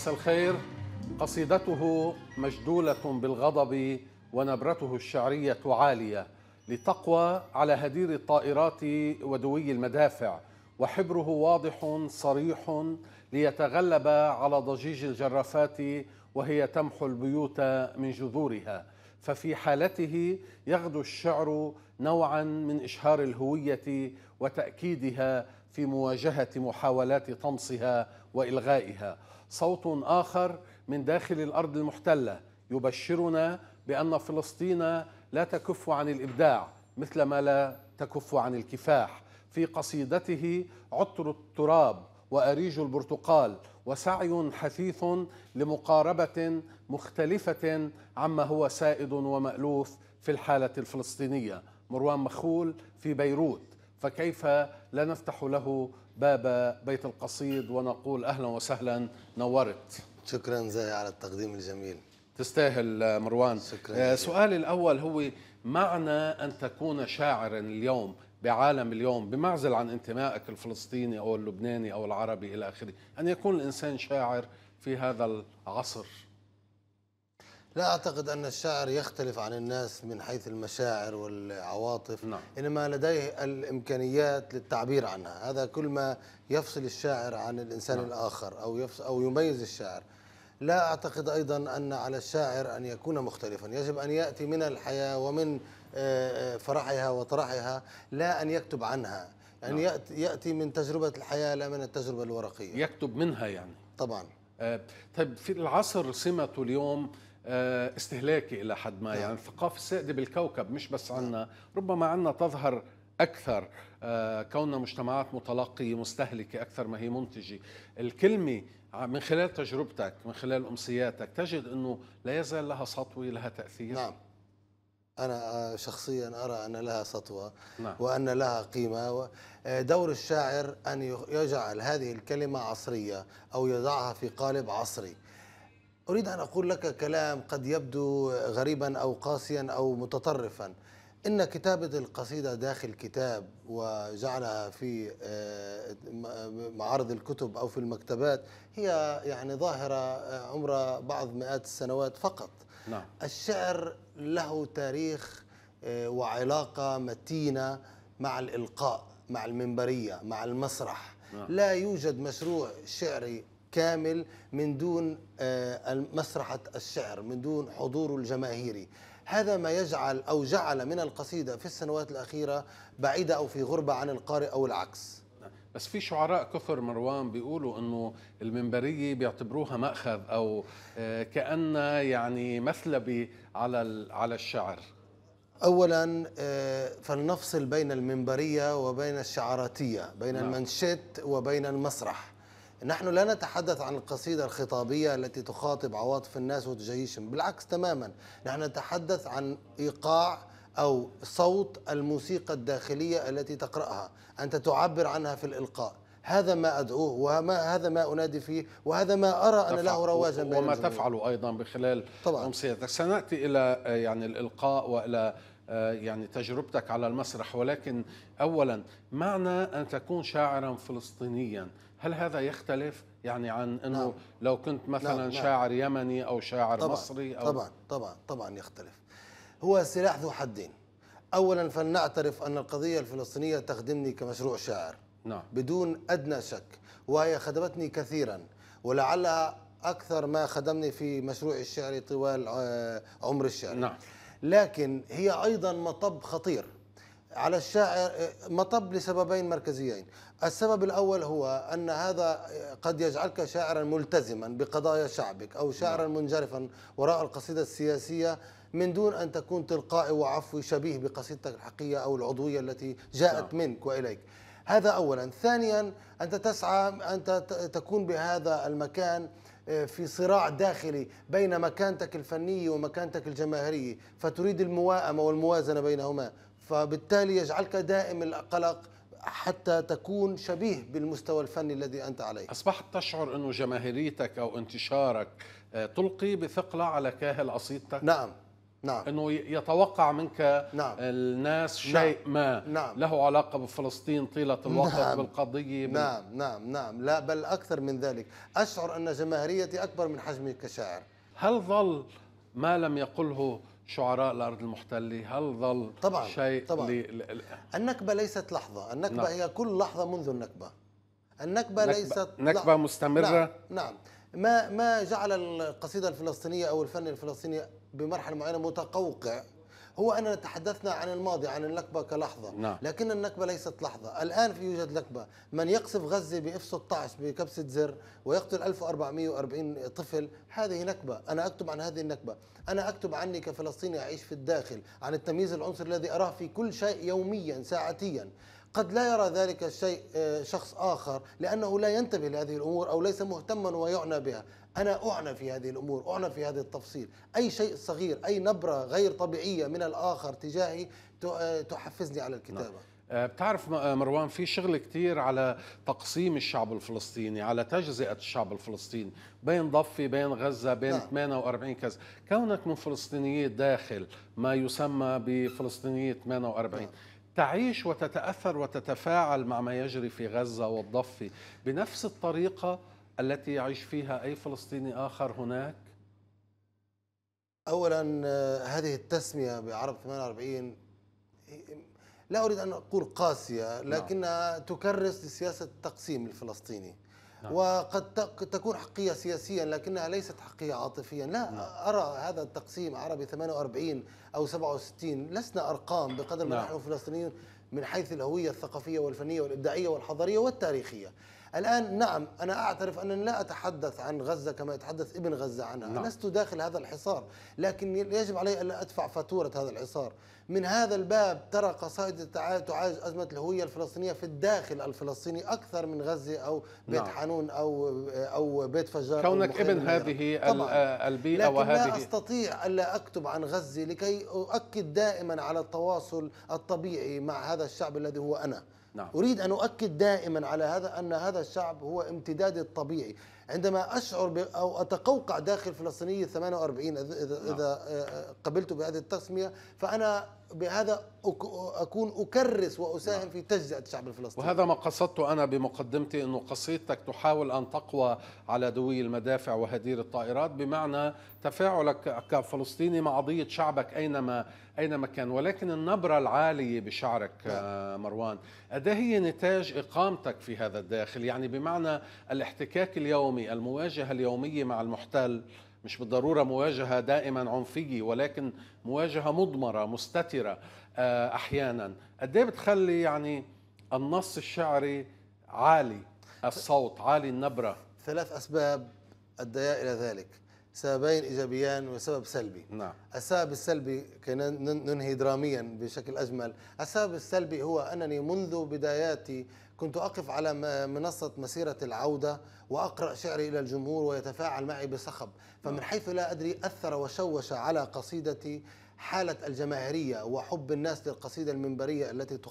مساء الخير قصيدته مجدولة بالغضب ونبرته الشعرية عالية لتقوى على هدير الطائرات ودوي المدافع وحبره واضح صريح ليتغلب على ضجيج الجرافات وهي تمحو البيوت من جذورها ففي حالته يغدو الشعر نوعا من إشهار الهوية وتأكيدها في مواجهة محاولات طمسها وإلغائها صوت آخر من داخل الأرض المحتلة يبشرنا بأن فلسطين لا تكف عن الإبداع مثلما لا تكف عن الكفاح في قصيدته عطر التراب وأريج البرتقال وسعي حثيث لمقاربة مختلفة عما هو سائد ومألوف في الحالة الفلسطينية مروان مخول في بيروت فكيف لا نفتح له باب بيت القصيد ونقول أهلا وسهلا نورت شكرا زي على التقديم الجميل تستاهل مروان شكرا آه، سؤالي الأول هو معنى أن تكون شاعرا اليوم بعالم اليوم بمعزل عن انتمائك الفلسطيني أو اللبناني أو العربي إلى آخره أن يكون الإنسان شاعر في هذا العصر لا أعتقد أن الشاعر يختلف عن الناس من حيث المشاعر والعواطف نعم. إنما لديه الإمكانيات للتعبير عنها هذا كل ما يفصل الشاعر عن الإنسان نعم. الآخر أو, يفصل أو يميز الشاعر لا أعتقد أيضا أن على الشاعر أن يكون مختلفا يجب أن يأتي من الحياة ومن آه، آه، فرحها وطرحها لا أن يكتب عنها أن يعني نعم. يأتي من تجربة الحياة لا من التجربة الورقية يكتب منها يعني طبعا آه، طيب في العصر سمته اليوم آه، استهلاكي الى حد ما يعني نعم. الثقافه السائده بالكوكب مش بس عنا ربما عنا تظهر اكثر آه، كوننا مجتمعات متلقيه مستهلكه اكثر ما هي منتجه الكلمه من خلال تجربتك من خلال امسياتك تجد انه لا يزال لها سطوه لها تاثير نعم أنا آه، شخصيا أرى أن لها سطوة نعم. وأن لها قيمة دور الشاعر أن يجعل هذه الكلمة عصرية أو يضعها في قالب عصري أريد أن أقول لك كلام قد يبدو غريبا أو قاسيا أو متطرفا إن كتابة القصيدة داخل كتاب وجعلها في آه، معارض الكتب أو في المكتبات هي يعني ظاهرة آه، عمرها بعض مئات السنوات فقط نعم. الشعر له تاريخ آه، وعلاقة متينة مع الإلقاء مع المنبرية مع المسرح نعم. لا يوجد مشروع شعري كامل من دون آه، مسرحة الشعر من دون حضوره الجماهيري هذا ما يجعل أو جعل من القصيدة في السنوات الأخيرة بعيدة أو في غربة عن القارئ أو العكس بس في شعراء كثر مروان بيقولوا انه المنبريه بيعتبروها ماخذ او آه، كانها يعني مثلبي على على الشعر اولا آه، فلنفصل بين المنبريه وبين الشعاراتيه بين نعم. المنشط وبين المسرح نحن لا نتحدث عن القصيدة الخطابية التي تخاطب عواطف الناس وتجيشهم بالعكس تماما نحن نتحدث عن إيقاع أو صوت الموسيقى الداخلية التي تقرأها أنت تعبر عنها في الإلقاء هذا ما أدعوه وما هذا ما أنادي فيه وهذا ما أرى أن له رواجا بين وما تفعله أيضا بخلال أمسيتك سنأتي إلى آه، يعني الإلقاء وإلى آه، يعني تجربتك على المسرح ولكن أولا معنى أن تكون شاعرا فلسطينيا هل هذا يختلف يعني عن انه نعم. لو كنت نعم، مثلا نعم. شاعر يمني او شاعر طبعًا. مصري او طبعا طبعا طبعا يختلف هو سلاح ذو حدين اولا فلنعترف ان القضيه الفلسطينيه تخدمني كمشروع شاعر نعم. بدون ادنى شك وهي خدمتني كثيرا ولعلها اكثر ما خدمني في مشروعي الشعري طوال آه، عمر الشعر نعم. لكن هي ايضا مطب خطير على الشاعر مطب لسببين مركزيين السبب الأول هو أن هذا قد يجعلك شاعرا ملتزما بقضايا شعبك أو شاعرا نعم. منجرفا وراء القصيدة السياسية من دون أن تكون تلقائي وعفوي شبيه بقصيدتك الحقيقية أو العضوية التي جاءت نعم. منك وإليك هذا أولا ثانيا أنت تسعى أن تكون بهذا المكان آه، في صراع داخلي بين مكانتك الفنية ومكانتك الجماهيرية فتريد المواءمة والموازنة بينهما فبالتالي يجعلك دائم القلق حتى تكون شبيه بالمستوى الفني الذي انت عليه اصبحت تشعر انه جماهيريتك او انتشارك آه، تلقي بثقله على كاهل قصيدتك نعم نعم انه يتوقع منك نعم. الناس نعم. شيء نعم. ما نعم. له علاقه بفلسطين طيله الوقت نعم. بالقضيه بال... نعم نعم نعم لا بل اكثر من ذلك اشعر ان جماهيريتي اكبر من حجمي كشاعر هل ظل ما لم يقله شعراء الارض المحتله هل ظل طبعا شيء طبعا لي النكبه ليست لحظه النكبه نعم. هي كل لحظه منذ النكبه النكبه نكبة ليست نكبه لا. مستمره نعم. نعم ما ما جعل القصيده الفلسطينيه او الفن الفلسطيني بمرحله معينه متقوقع هو أننا تحدثنا عن الماضي عن النكبة كلحظة نعم. لكن النكبة ليست لحظة الآن في يوجد نكبة من يقصف غزة بإف 16 بكبسة زر ويقتل 1440 طفل هذه نكبة أنا أكتب عن هذه النكبة أنا أكتب عني كفلسطيني أعيش في الداخل عن التمييز العنصري الذي أراه في كل شيء يوميا ساعتيا قد لا يرى ذلك الشيء آه، شخص آخر لأنه لا ينتبه لهذه الأمور أو ليس مهتما ويعنى بها أنا أعنى في هذه الأمور أعنى في هذا التفصيل أي شيء صغير أي نبرة غير طبيعية من الآخر تجاهي تحفزني على الكتابة نعم. آه، بتعرف آه، مروان في شغل كتير على تقسيم الشعب الفلسطيني على تجزئة الشعب الفلسطيني بين ضفة بين غزة بين نعم. 48 كذا كونك من فلسطينية داخل ما يسمى بفلسطينية 48 نعم. تعيش وتتأثر وتتفاعل مع ما يجري في غزة والضفة بنفس الطريقة التي يعيش فيها أي فلسطيني آخر هناك؟ أولا آه، هذه التسمية بعرب 48 لا أريد أن أقول قاسية نعم. لكنها نعم. تكرس لسياسة التقسيم الفلسطيني نعم. وقد تكون حقية سياسيا لكنها ليست حقية عاطفيا لا نعم. أرى هذا التقسيم عربي 48 أو 67 لسنا أرقام بقدر ما نعم. نحن فلسطينيون من حيث الهوية الثقافية والفنية والإبداعية والحضارية والتاريخية الآن نعم أنا أعترف أنني لا أتحدث عن غزة كما يتحدث ابن غزة عنها نعم. لست داخل هذا الحصار لكن يجب علي ألا أدفع فاتورة هذا الحصار من هذا الباب ترى قصائد تعالج أزمة الهوية الفلسطينية في الداخل الفلسطيني أكثر من غزة أو بيت نعم. حانون أو أو بيت فجار كونك ابن هذه البيئة لكن وهذه لا أستطيع ألا أكتب عن غزة لكي أؤكد دائما على التواصل الطبيعي مع هذا الشعب الذي هو أنا نعم. أريد أن أؤكد دائما على هذا أن هذا الشعب هو امتدادي الطبيعي عندما أشعر أو أتقوقع داخل فلسطينية 48 إذا, نعم. إذا آه، آه، قبلت بهذه التسمية فأنا بهذا اكون اكرس واساهم نعم. في تجزئه الشعب الفلسطيني وهذا ما قصدته انا بمقدمتي انه قصيدتك تحاول ان تقوى على دوي المدافع وهدير الطائرات بمعنى تفاعلك كفلسطيني مع قضيه شعبك اينما اينما كان ولكن النبره العاليه بشعرك نعم. آه، مروان ادا هي نتاج اقامتك في هذا الداخل يعني بمعنى الاحتكاك اليومي المواجهه اليوميه مع المحتل مش بالضروره مواجهه دائما عنفيه ولكن مواجهه مضمره مستتره آه، احيانا قد ايه بتخلي يعني النص الشعري عالي الصوت عالي النبره ثلاث اسباب أديا الى ذلك سببين ايجابيان وسبب سلبي نعم السبب السلبي كي ننهي دراميا بشكل اجمل السبب السلبي هو انني منذ بداياتي كنت أقف على منصة مسيرة العودة وأقرأ شعري إلى الجمهور ويتفاعل معي بصخب فمن آه. حيث لا أدري أثر وشوش على قصيدتي حالة الجماهيرية وحب الناس للقصيدة المنبرية التي نعم.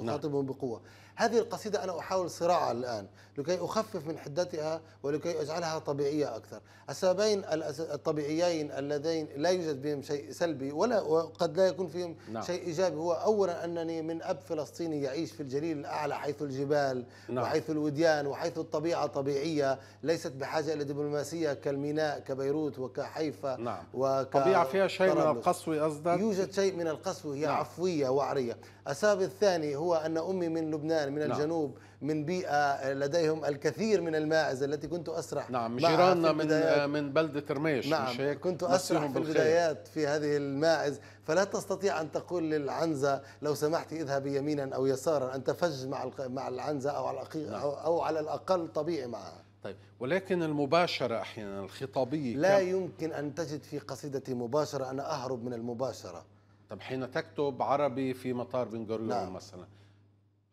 تخاطبهم بقوة هذه القصيدة أنا أحاول صراعها الآن لكي أخفف من حدتها ولكي أجعلها طبيعية أكثر السببين الطبيعيين اللذين لا يوجد بهم شيء سلبي ولا وقد لا يكون فيهم نعم. شيء إيجابي هو أولا أنني من أب فلسطيني يعيش في الجليل الأعلى حيث الجبال نعم. وحيث الوديان وحيث الطبيعة طبيعية ليست بحاجة إلى دبلوماسية كالميناء كبيروت وكحيفا نعم. وك... طبيعة فيها شيء من القسوة قصدك يوجد شيء من القسوة هي نعم. عفوية وعرية السبب الثاني هو أن أمي من لبنان من نعم. الجنوب من بيئة لديهم الكثير من الماعز التي كنت أسرح نعم جيراننا من من بلدة رميش نعم مش هيك كنت أسرح في البدايات في هذه الماعز فلا تستطيع أن تقول للعنزة لو سمحت اذهب يمينا أو يسارا أنت فج مع مع العنزة أو على نعم. أو على الأقل طبيعي معها طيب ولكن المباشرة أحيانا الخطابية لا يمكن أن تجد في قصيدتي مباشرة أنا أهرب من المباشرة طب حين تكتب عربي في مطار بن غوريون نعم. مثلا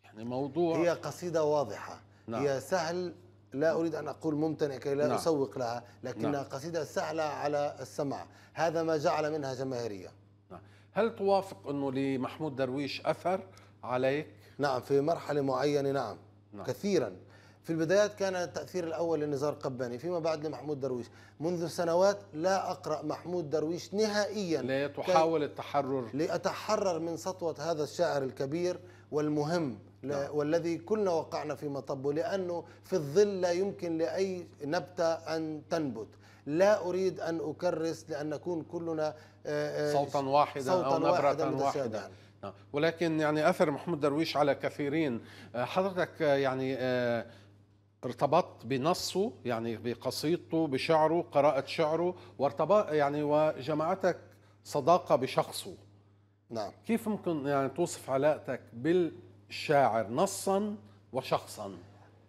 يعني موضوع هي قصيدة واضحة نعم. هي سهل لا أريد أن أقول ممتنع كي لا نعم. أسوق لها لكنها نعم. قصيدة سهلة على السمع هذا ما جعل منها جماهيرية نعم. هل توافق أنه لمحمود درويش أثر عليك؟ نعم في مرحلة معينة نعم, نعم. كثيرا في البدايات كان التأثير الأول لنزار قباني فيما بعد لمحمود درويش منذ سنوات لا أقرأ محمود درويش نهائيا لا تحاول التحرر لأتحرر من سطوة هذا الشاعر الكبير والمهم لا. نعم. والذي كلنا وقعنا في مطبه لأنه في الظل لا يمكن لأي نبتة أن تنبت لا أريد أن أكرس لأن نكون كلنا آه، آه، صوتا واحدا صوتا أو نبرة واحدا, واحدة. نعم. ولكن يعني اثر محمود درويش على كثيرين آه، حضرتك يعني ارتبط بنصه يعني بقصيدته بشعره قراءة شعره وارتبط يعني وجمعتك صداقة بشخصه نعم كيف ممكن يعني توصف علاقتك بالشاعر نصا وشخصا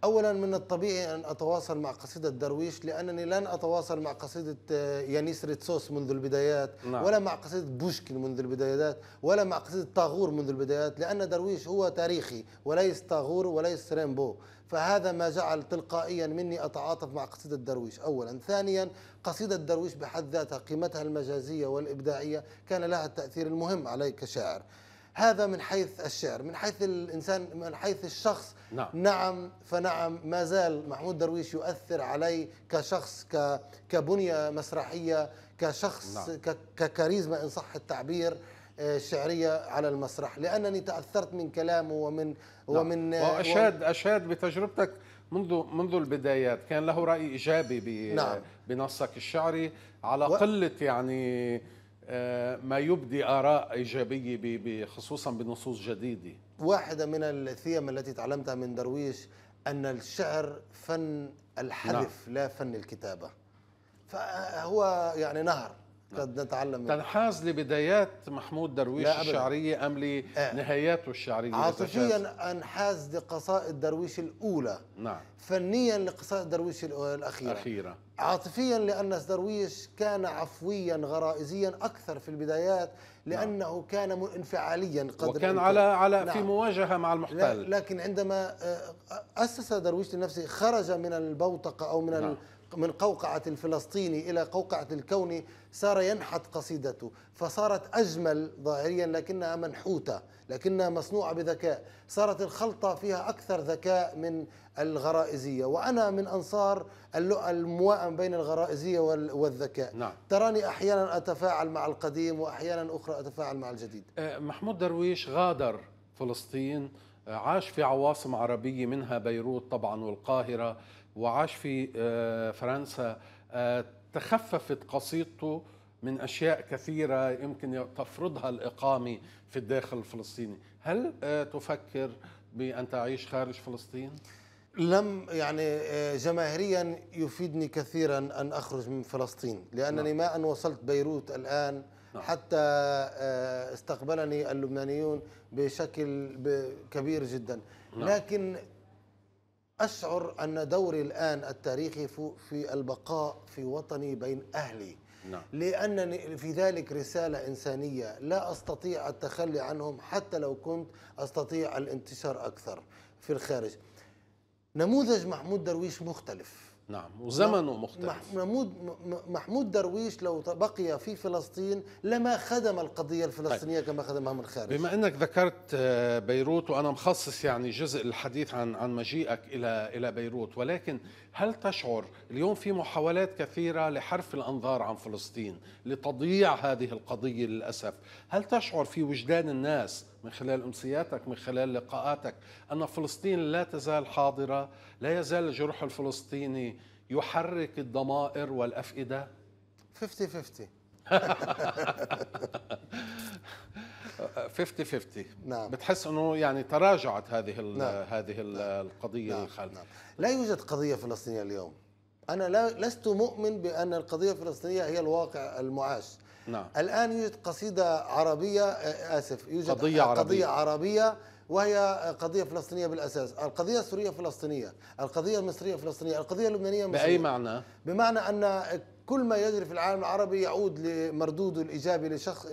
أولا من الطبيعي أن أتواصل مع قصيدة درويش لأنني لن أتواصل مع قصيدة آه، يانيس ريتسوس منذ البدايات نعم. ولا مع قصيدة بوشكين منذ البدايات ولا مع قصيدة طاغور منذ البدايات لأن درويش هو تاريخي وليس طاغور وليس ريمبو فهذا ما جعل تلقائيا مني أتعاطف مع قصيدة درويش أولا ثانيا قصيدة درويش بحد ذاتها قيمتها المجازية والإبداعية كان لها التأثير المهم علي كشاعر هذا من حيث الشعر من حيث الإنسان من حيث الشخص نعم, نعم فنعم ما زال محمود درويش يؤثر علي كشخص كبنية مسرحية كشخص نعم. ككاريزما إن صح التعبير آه، شعرية على المسرح لانني تاثرت من كلامه ومن نعم. ومن آه، واشاد و... اشاد بتجربتك منذ منذ البدايات كان له راي ايجابي ب... نعم. بنصك الشعري على و... قله يعني آه، ما يبدي آراء إيجابية خصوصا بنصوص جديدة واحدة من الثيم التي تعلمتها من درويش أن الشعر فن الحذف لا, نعم. لا فن الكتابة فهو يعني نهر نعم. قد نتعلم منه تنحاز لبدايات محمود درويش الشعرية أم لنهاياته آه. الشعرية عاطفيا أنحاز لقصائد درويش الأولى نعم فنيا لقصائد درويش الأخيرة أخيرة. عاطفيا لأن درويش كان عفويا غرائزيا أكثر في البدايات نعم. لأنه نعم. كان انفعاليا قدر وكان على على نعم. في مواجهة مع المحتل لكن عندما آه، أسس درويش لنفسه خرج من البوتقة أو من نعم. من قوقعة الفلسطيني إلى قوقعة الكون صار ينحت قصيدته فصارت أجمل ظاهريا لكنها منحوتة لكنها مصنوعة بذكاء صارت الخلطة فيها أكثر ذكاء من الغرائزية وأنا من أنصار الموائم بين الغرائزية والذكاء نعم. تراني أحيانا أتفاعل مع القديم وأحيانا أخرى أتفاعل مع الجديد أه، محمود درويش غادر فلسطين أه، عاش في عواصم عربية منها بيروت طبعا والقاهرة وعاش في آه، فرنسا آه، تخففت قصيدته من اشياء كثيره يمكن تفرضها الاقامه في الداخل الفلسطيني، هل آه، تفكر بان تعيش خارج فلسطين؟ لم يعني جماهيريا يفيدني كثيرا ان اخرج من فلسطين، لانني نعم. ما ان وصلت بيروت الان نعم. حتى استقبلني اللبنانيون بشكل كبير جدا، نعم. لكن أشعر أن دوري الآن التاريخي في البقاء في وطني بين أهلي نعم. لأنني في ذلك رسالة إنسانية لا أستطيع التخلي عنهم حتى لو كنت أستطيع الانتشار أكثر في الخارج نموذج محمود درويش مختلف نعم وزمنه مختلف محمود محمود درويش لو بقي في فلسطين لما خدم القضية الفلسطينية طيب. كما خدمها من الخارج بما أنك ذكرت آه، بيروت وأنا مخصص يعني جزء الحديث عن عن مجيئك إلى إلى بيروت ولكن هل تشعر اليوم في محاولات كثيرة لحرف الأنظار عن فلسطين لتضييع هذه القضية للأسف هل تشعر في وجدان الناس من خلال امسياتك من خلال لقاءاتك ان فلسطين لا تزال حاضره لا يزال الجرح الفلسطيني يحرك الضمائر والافئده 50 50 50 50 نعم بتحس انه يعني تراجعت هذه نعم. هذه نعم. القضيه نعم. خالد نعم. لا يوجد قضيه فلسطينيه اليوم انا لا لست مؤمن بان القضيه الفلسطينيه هي الواقع المعاش نعم. الآن يوجد قصيدة عربية آه، آسف يوجد قضية آه، عربية, عربية وهي قضية فلسطينية بالأساس القضية السورية فلسطينية القضية المصرية فلسطينية القضية اللبنانية مصرية بأي معنى؟ بمعنى أن كل ما يجري في العالم العربي يعود لمردوده الايجابي لشخص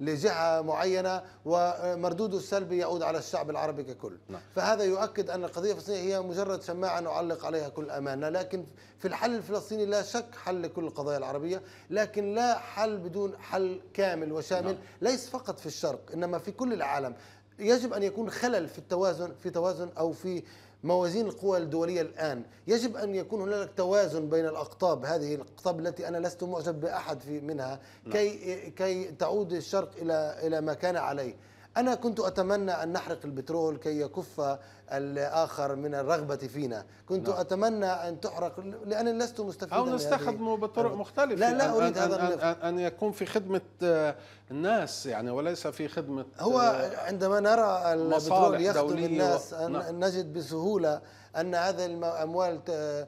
لجهه معينه ومردوده السلبي يعود على الشعب العربي ككل نعم. فهذا يؤكد ان القضيه الفلسطينيه هي مجرد شماعه نعلق عليها كل اماننا لكن في الحل الفلسطيني لا شك حل لكل القضايا العربيه لكن لا حل بدون حل كامل وشامل نعم. ليس فقط في الشرق انما في كل العالم يجب ان يكون خلل في التوازن في توازن او في موازين القوى الدولية الآن يجب أن يكون هناك توازن بين الأقطاب هذه الأقطاب التي أنا لست معجب بأحد في منها نعم. كي كي تعود الشرق إلى إلى ما كان عليه أنا كنت أتمنى أن نحرق البترول كي يكف الآخر من الرغبة فينا كنت نعم. أتمنى أن تحرق لأن لست مستفيدا أو نستخدمه بطرق مختلفة لا لا أريد أن, هذا أن, أن يكون في خدمة آه، الناس يعني وليس في خدمة هو آه، عندما نرى البترول يخدم الناس و... نعم. نجد بسهولة أن هذه الأموال آه،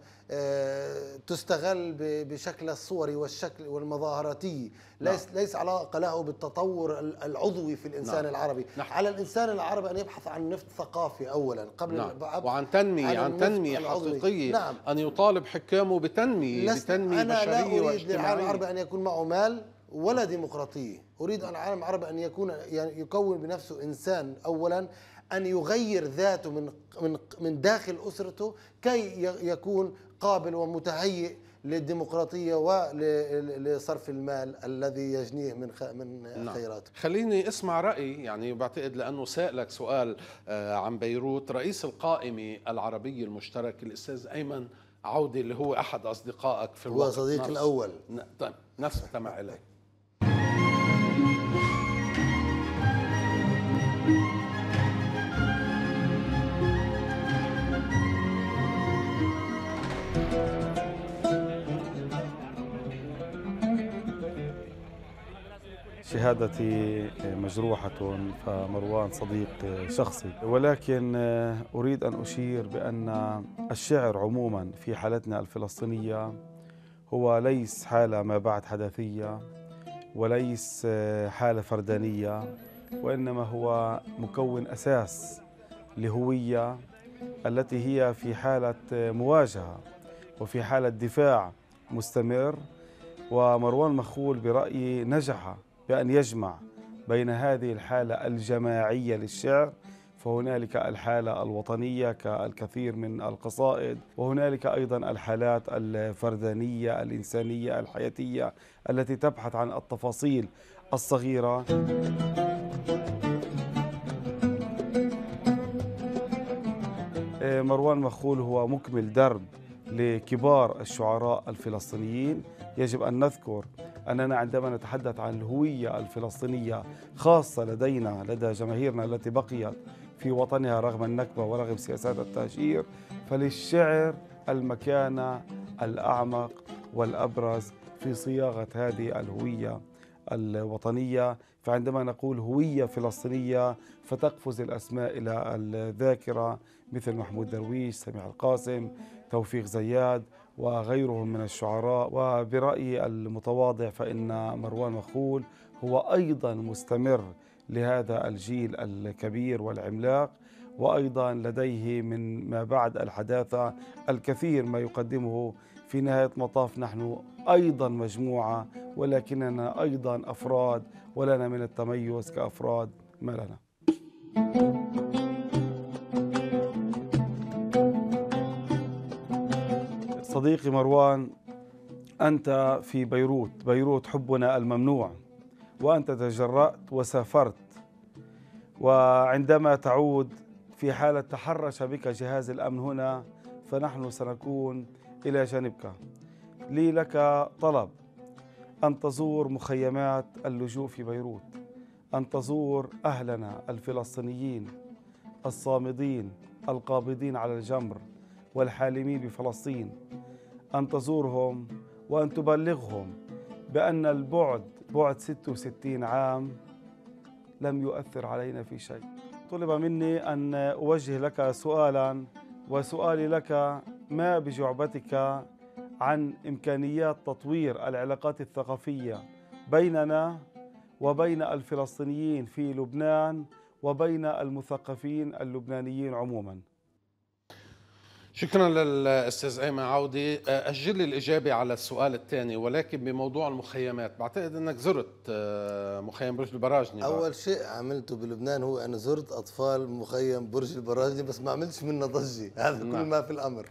تستغل بشكل الصوري والشكل والمظاهراتي ليس نعم. ليس علاقه له بالتطور العضوي في الانسان نعم. العربي نعم. على الانسان العربي ان يبحث عن نفط ثقافي اولا قبل نعم. وعن تنمية عن, تنمية حقيقية نعم. أن يطالب حكامه بتنمية بتنمية أنا بشرية لا أريد للعالم العربي أن يكون معه مال ولا ديمقراطية أريد أن العالم العربي أن يكون يعني يكون بنفسه إنسان أولا أن يغير ذاته من من من داخل أسرته كي يكون قابل ومتهيئ للديمقراطيه ولصرف المال الذي يجنيه من من نعم. خليني اسمع راي يعني بعتقد لانه سالك سؤال آه، عن بيروت رئيس القائمه العربيه المشترك الاستاذ ايمن عودي اللي هو احد اصدقائك في الوقت هو صديقي الاول طيب نفس تمع اليك شهادتي آه، مجروحة فمروان صديق آه، شخصي ولكن آه، أريد أن أشير بأن الشعر عموما في حالتنا الفلسطينية هو ليس حالة ما بعد حداثية وليس حالة فردانية وإنما هو مكون أساس لهوية التي هي في حالة مواجهة وفي حالة دفاع مستمر ومروان مخول برأيي نجح بأن يجمع بين هذه الحالة الجماعية للشعر فهنالك الحالة الوطنية كالكثير من القصائد وهنالك أيضا الحالات الفردانية الإنسانية الحياتية التي تبحث عن التفاصيل الصغيرة إيه، مروان مخول هو مكمل درب لكبار الشعراء الفلسطينيين يجب أن نذكر أننا عندما نتحدث عن الهوية الفلسطينية خاصة لدينا لدى جماهيرنا التي بقيت في وطنها رغم النكبة ورغم سياسات التهجير فللشعر المكانة الأعمق والأبرز في صياغة هذه الهوية الوطنية فعندما نقول هوية فلسطينية فتقفز الأسماء إلى الذاكرة مثل محمود درويش سميع القاسم توفيق زياد وغيرهم من الشعراء وبرأيي المتواضع فإن مروان مخول هو أيضا مستمر لهذا الجيل الكبير والعملاق وأيضا لديه من ما بعد الحداثة الكثير ما يقدمه في نهاية المطاف نحن أيضا مجموعة ولكننا أيضا أفراد ولنا من التميز كأفراد ما لنا صديقي مروان أنت في بيروت بيروت حبنا الممنوع وأنت تجرأت وسافرت وعندما تعود في حالة تحرش بك جهاز الأمن هنا فنحن سنكون إلى جانبك لي لك طلب أن تزور مخيمات اللجوء في بيروت أن تزور أهلنا الفلسطينيين الصامدين القابضين على الجمر والحالمين بفلسطين أن تزورهم وأن تبلغهم بأن البعد بعد 66 عام لم يؤثر علينا في شيء طلب مني أن أوجه لك سؤالا وسؤالي لك ما بجعبتك عن إمكانيات تطوير العلاقات الثقافية بيننا وبين الفلسطينيين في لبنان وبين المثقفين اللبنانيين عموماً شكرا للاستاذ ايمن عودي آه، اجل لي الاجابه على السؤال الثاني ولكن بموضوع المخيمات بعتقد انك زرت آه، مخيم برج البراجني اول شيء عملته بلبنان هو انا زرت اطفال مخيم برج البراجني بس ما عملتش منه ضجه هذا نعم. كل ما في الامر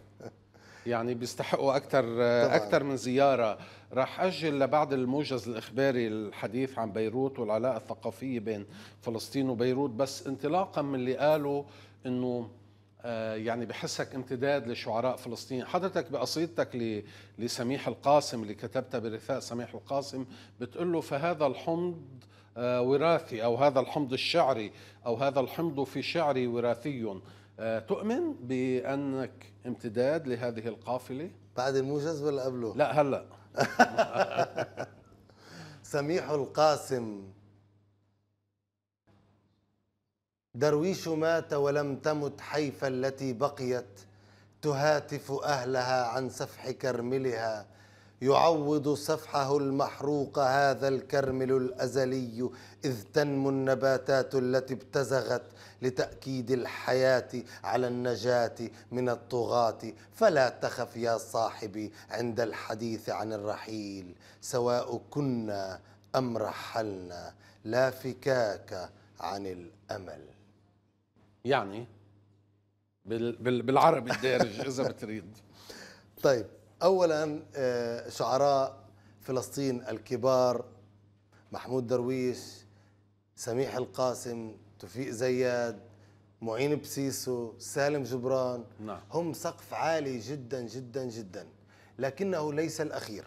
يعني بيستحقوا اكثر آه، اكثر من زياره راح اجل لبعد الموجز الاخباري الحديث عن بيروت والعلاقه الثقافيه بين فلسطين وبيروت بس انطلاقا من اللي قالوا انه آه، يعني بحسك امتداد لشعراء فلسطين حضرتك بقصيدتك لسميح القاسم اللي كتبتها برثاء سميح القاسم بتقول له فهذا الحمض آه، وراثي أو هذا الحمض الشعري أو هذا الحمض في شعري وراثي آه، تؤمن بأنك امتداد لهذه القافلة؟ بعد الموجز ولا قبله؟ لا هلأ سميح القاسم درويش مات ولم تمت حيفا التي بقيت تهاتف اهلها عن سفح كرملها يعوض سفحه المحروق هذا الكرمل الازلي اذ تنمو النباتات التي ابتزغت لتاكيد الحياه على النجاه من الطغاه فلا تخف يا صاحبي عند الحديث عن الرحيل سواء كنا ام رحلنا لا فكاك عن الامل يعني بالعربي الدارج اذا بتريد طيب اولا آه، شعراء فلسطين الكبار محمود درويش سميح القاسم توفيق زياد معين بسيسو سالم جبران نعم. هم سقف عالي جدا جدا جدا لكنه ليس الاخير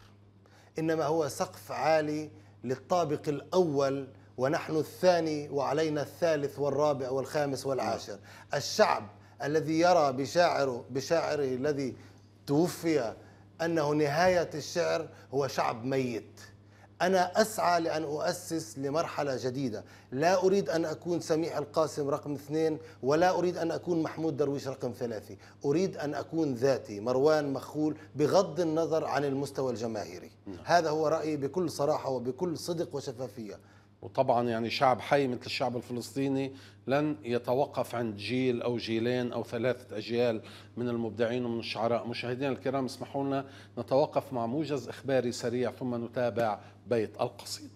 انما هو سقف عالي للطابق الاول ونحن الثاني وعلينا الثالث والرابع والخامس والعاشر الشعب الذي يرى بشاعره بشاعره الذي توفي أنه نهاية الشعر هو شعب ميت أنا أسعى لأن أؤسس لمرحلة جديدة لا أريد أن أكون سميح القاسم رقم اثنين ولا أريد أن أكون محمود درويش رقم ثلاثة أريد أن أكون ذاتي مروان مخول بغض النظر عن المستوى الجماهيري نعم. هذا هو رأيي بكل صراحة وبكل صدق وشفافية وطبعا يعني شعب حي مثل الشعب الفلسطيني لن يتوقف عند جيل او جيلين او ثلاثه اجيال من المبدعين ومن الشعراء مشاهدينا الكرام اسمحوا لنا نتوقف مع موجز اخباري سريع ثم نتابع بيت القصيد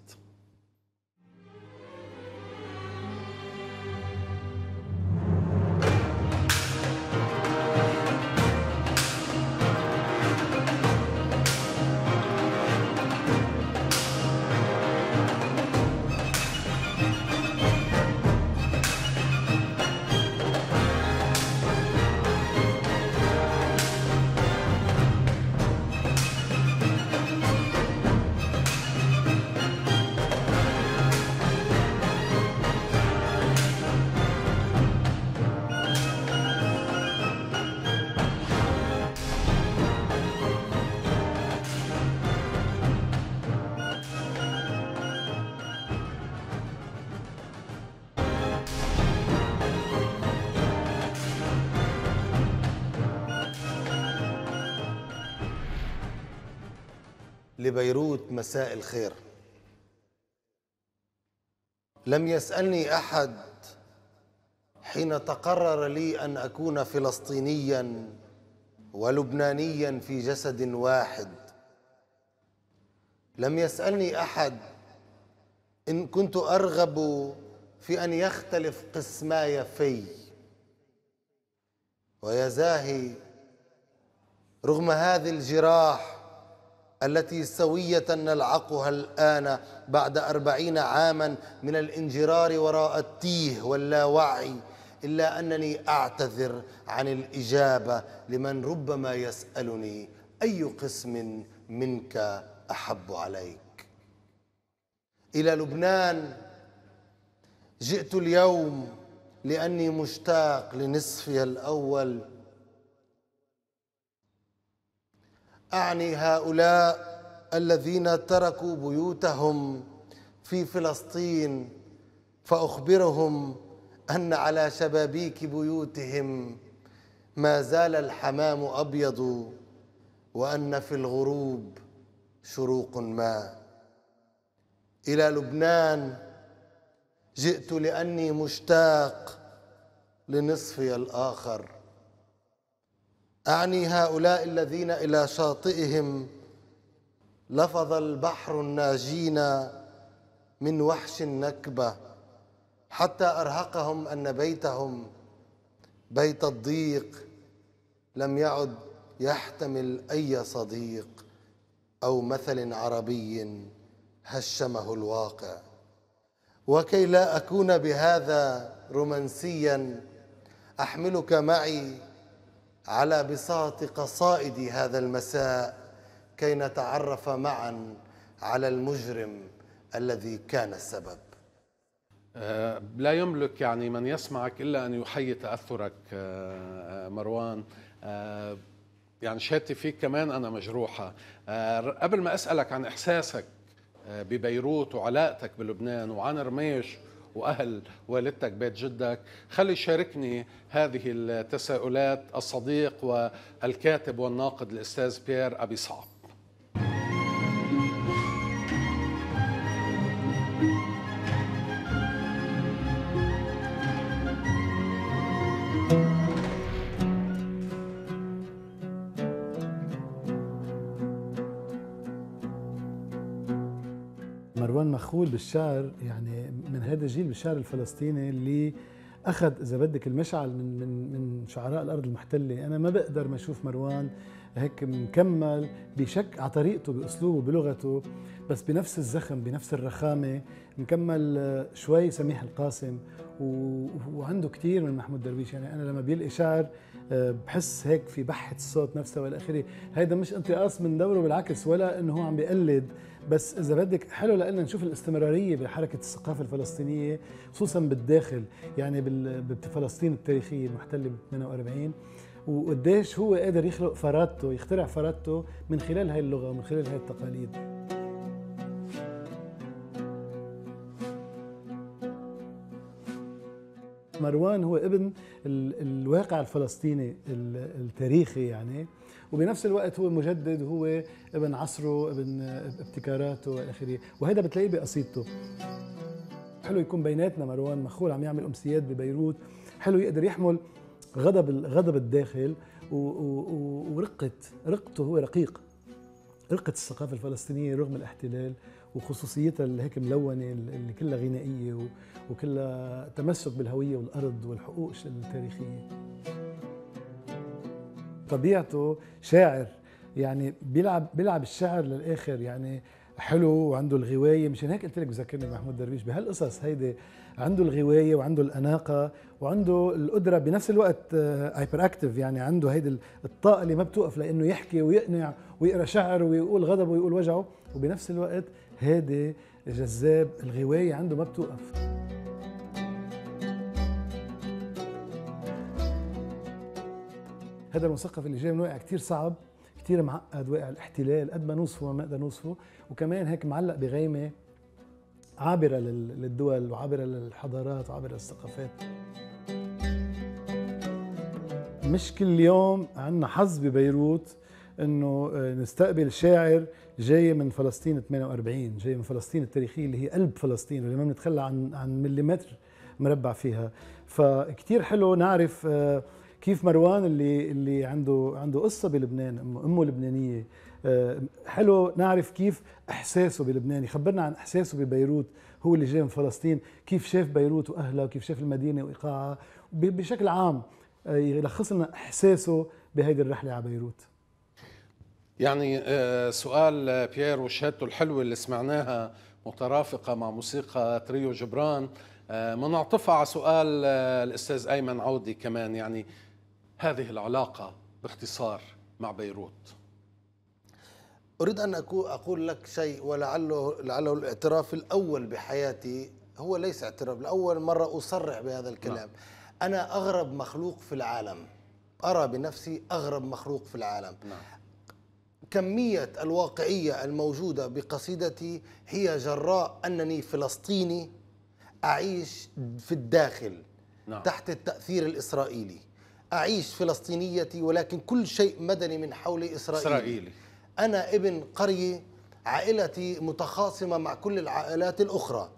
لبيروت مساء الخير لم يسالني احد حين تقرر لي ان اكون فلسطينيا ولبنانيا في جسد واحد لم يسالني احد ان كنت ارغب في ان يختلف قسماي في ويا زاهي رغم هذه الجراح التي سوية نلعقها الآن بعد أربعين عاما من الانجرار وراء التيه واللاوعي إلا أنني أعتذر عن الإجابة لمن ربما يسألني أي قسم منك أحب عليك إلى لبنان جئت اليوم لأني مشتاق لنصفها الأول اعني هؤلاء الذين تركوا بيوتهم في فلسطين فاخبرهم ان على شبابيك بيوتهم ما زال الحمام ابيض وان في الغروب شروق ما الى لبنان جئت لاني مشتاق لنصفي الاخر اعني هؤلاء الذين الى شاطئهم لفظ البحر الناجين من وحش النكبه حتى ارهقهم ان بيتهم بيت الضيق لم يعد يحتمل اي صديق او مثل عربي هشمه الواقع وكي لا اكون بهذا رومانسيا احملك معي على بساط قصائد هذا المساء كي نتعرف معا على المجرم الذي كان السبب أه، لا يملك يعني من يسمعك الا ان يحيي تاثرك أه، أه، مروان يعني شاتي فيك كمان انا مجروحه قبل ما اسالك عن احساسك ببيروت وعلاقتك بلبنان وعن رميش واهل والدتك بيت جدك خلي شاركني هذه التساؤلات الصديق والكاتب والناقد الاستاذ بيير ابي صعب بقول بالشعر يعني من هذا الجيل بالشعر الفلسطيني اللي اخذ اذا بدك المشعل من من من شعراء الارض المحتله انا ما بقدر ما اشوف مروان هيك مكمل بشك على طريقته باسلوبه بلغته بس بنفس الزخم بنفس الرخامه مكمل شوي سميح القاسم و... وعنده كثير من محمود درويش يعني انا لما بيلقي شعر آه، بحس هيك في بحه الصوت نفسها والى اخره هيدا مش انتقاص من دوره بالعكس ولا انه هو عم بيقلد بس اذا بدك حلو لنا نشوف الاستمراريه بحركه الثقافه الفلسطينيه خصوصا بالداخل يعني بفلسطين التاريخيه المحتله ب 48 وقديش هو قادر يخلق فرادته يخترع فرادته من خلال هاي اللغه ومن خلال هاي التقاليد مروان هو ابن الواقع الفلسطيني التاريخي يعني وبنفس الوقت هو مجدد هو ابن عصره ابن ابتكاراته والى اخره وهذا بتلاقيه بقصيدته حلو يكون بيناتنا مروان مخول عم يعمل امسيات ببيروت حلو يقدر يحمل غضب غضب الداخل ورقه رقته هو رقيق رقه الثقافه الفلسطينيه رغم الاحتلال وخصوصيتها اللي هيك ملونه اللي كلها غنائيه وكلها تمسك بالهويه والارض والحقوق التاريخيه طبيعته شاعر يعني بيلعب بيلعب الشعر للاخر يعني حلو وعنده الغوايه مشان هيك قلت لك بذكرني محمود درويش بهالقصص هيدي عنده الغوايه وعنده الاناقه وعنده القدره بنفس الوقت هايبر آه، اكتف يعني عنده هيدي الطاقه اللي ما بتوقف لانه يحكي ويقنع ويقرا شعر ويقول غضبه ويقول وجعه وبنفس الوقت هادي جذاب الغوايه عنده ما بتوقف هذا المثقف اللي جاي من واقع كتير صعب كتير معقد واقع الاحتلال قد ما نوصفه ما بنقدر نوصفه وكمان هيك معلق بغيمه عابره للدول وعابره للحضارات وعابره للثقافات مش كل يوم عندنا حظ ببيروت انه آه، نستقبل شاعر جاي من فلسطين 48 جاي من فلسطين التاريخيه اللي هي قلب فلسطين واللي ما بنتخلى عن عن مليمتر مربع فيها فكتير حلو نعرف آه كيف مروان اللي اللي عنده عنده قصه بلبنان امه لبنانيه آه، حلو نعرف كيف احساسه بلبنان يخبرنا عن احساسه ببيروت هو اللي جاي من فلسطين كيف شاف بيروت واهلها وكيف شاف المدينه وايقاعها بشكل عام آه، يلخص لنا احساسه بهيدي الرحله على بيروت يعني آه، سؤال بيير وشهادته الحلوه اللي سمعناها مترافقه مع موسيقى تريو جبران منعطفها على سؤال الاستاذ ايمن عودي كمان يعني هذه العلاقة باختصار مع بيروت أريد أن أقول لك شيء ولعله لعله الاعتراف الأول بحياتي هو ليس اعتراف لأول مرة أصرح بهذا الكلام نعم. أنا أغرب مخلوق في العالم أرى بنفسي أغرب مخلوق في العالم نعم. كمية الواقعية الموجودة بقصيدتي هي جراء أنني فلسطيني أعيش في الداخل نعم. تحت التأثير الإسرائيلي أعيش فلسطينيتي ولكن كل شيء مدني من حولي إسرائيلي, إسرائيلي. أنا ابن قرية عائلتي متخاصمة مع كل العائلات الأخرى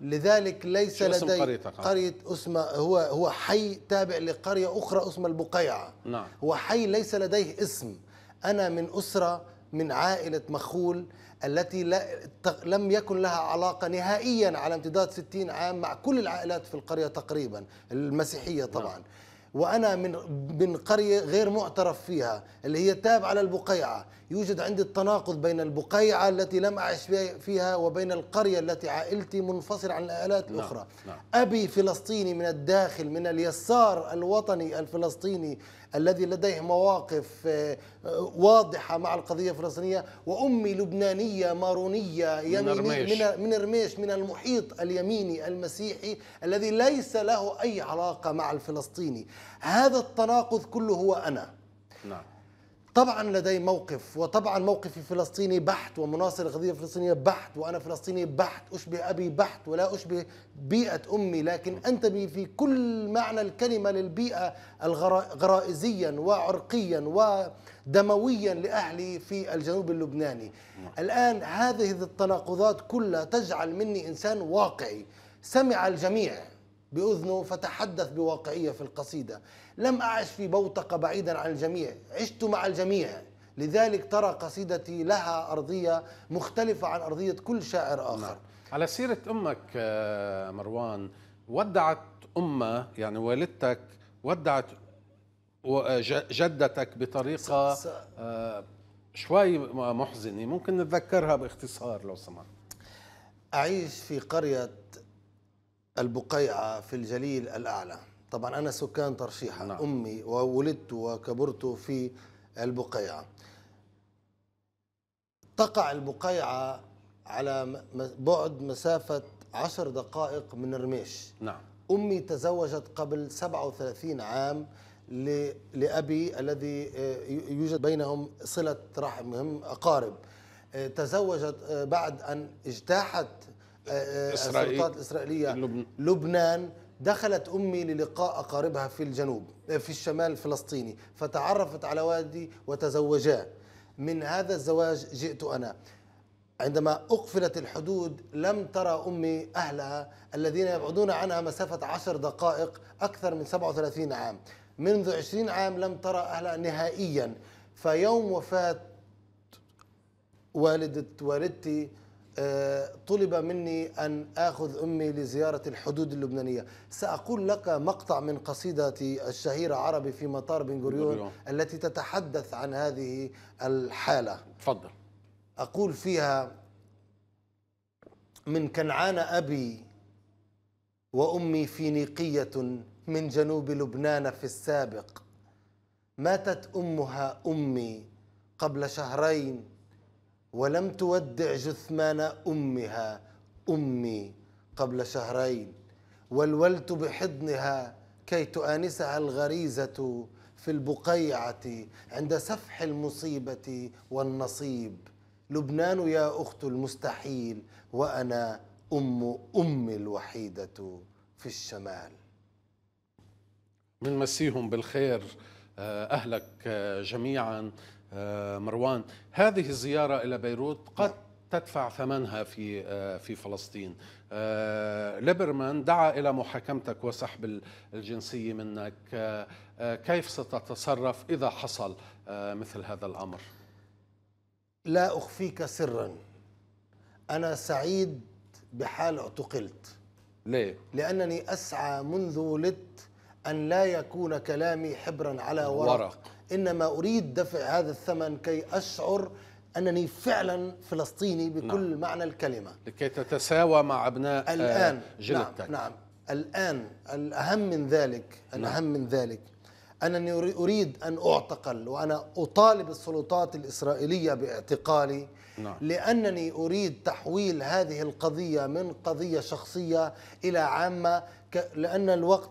لذلك ليس لدي قرية اسمها هو هو حي تابع لقرية أخرى اسمها البقيعة نعم. هو حي ليس لديه اسم أنا من أسرة من عائلة مخول التي لا لم يكن لها علاقة نهائيا على امتداد 60 عام مع كل العائلات في القرية تقريبا المسيحية طبعا نعم. وأنا من من قرية غير معترف فيها اللي هي تابعة للبقيعة يوجد عندي التناقض بين البقيعة التي لم أعش فيها وبين القرية التي عائلتي منفصلة عن الآلات نعم، الأخرى نعم. لا. أبي فلسطيني من الداخل من اليسار الوطني الفلسطيني الذي لديه مواقف آه، واضحة مع القضية الفلسطينية وأمي لبنانية مارونية يمينية من رميش من المحيط اليميني المسيحي الذي ليس له أي علاقة مع الفلسطيني هذا التناقض كله هو أنا نعم. طبعا لدي موقف وطبعا موقفي فلسطيني بحت ومناصر القضية الفلسطينية بحت وأنا فلسطيني بحت أشبه أبي بحت ولا أشبه بيئة أمي لكن أنتمي في كل معنى الكلمة للبيئة الغرائزيا وعرقيا ودمويا لأهلي في الجنوب اللبناني الآن هذه التناقضات كلها تجعل مني إنسان واقعي سمع الجميع بأذنه فتحدث بواقعية في القصيدة لم أعش في بوتقة بعيدا عن الجميع عشت مع الجميع لذلك ترى قصيدتي لها أرضية مختلفة عن أرضية كل شاعر آخر نعم. على سيرة أمك آه، مروان ودعت أمه يعني والدتك ودعت آه، جدتك بطريقة آه، شوي محزنة ممكن نتذكرها باختصار لو سمحت أعيش في قرية البقيعة في الجليل الأعلى طبعا أنا سكان ترشيحة نعم. أمي وولدت وكبرت في البقيعة تقع البقيعة على بعد مسافة عشر دقائق من رميش نعم أمي تزوجت قبل 37 عام لأبي الذي آه، يوجد بينهم صلة رحمهم أقارب آه، تزوجت آه، بعد أن اجتاحت آه، آه، السلطات الإسرائيلية لبنان دخلت أمي للقاء أقاربها في الجنوب آه، في الشمال الفلسطيني فتعرفت على والدي وتزوجاه من هذا الزواج جئت أنا عندما أقفلت الحدود لم ترى أمي أهلها الذين يبعدون عنها مسافة عشر دقائق أكثر من 37 عام منذ 20 عام لم ترى أهلها نهائيا فيوم وفاة والدة والدتي آه، طلب مني أن آخذ أمي لزيارة الحدود اللبنانية سأقول لك مقطع من قصيدتي الشهيرة عربي في مطار بن التي تتحدث عن هذه الحالة تفضل أقول فيها من كنعان أبي وأمي فينيقية من جنوب لبنان في السابق ماتت أمها أمي قبل شهرين ولم تودع جثمان أمها أمي قبل شهرين ولولت بحضنها كي تؤانسها الغريزة في البقيعة عند سفح المصيبة والنصيب لبنان يا أخت المستحيل وأنا أم أمي الوحيدة في الشمال من مسيهم بالخير آه، أهلك آه، جميعا آه، مروان هذه الزيارة إلى بيروت قد تدفع ثمنها في آه، في فلسطين آه، ليبرمان دعا إلى محاكمتك وسحب الجنسية منك كيف ستتصرف إذا حصل مثل هذا الأمر لا أخفيك سرا أنا سعيد بحال اعتقلت ليه؟ لأنني أسعى منذ ولدت أن لا يكون كلامي حبرا على ورق, ورق. انما اريد دفع هذا الثمن كي اشعر انني فعلا فلسطيني بكل نعم. معنى الكلمه لكي تتساوى مع ابناء آه، الان جلدتك نعم, نعم الان الاهم من ذلك نعم. الاهم نعم. من ذلك انني اريد ان اعتقل وانا اطالب السلطات الاسرائيليه باعتقالي نعم. لانني اريد تحويل هذه القضيه من قضيه شخصيه الى عامه لان الوقت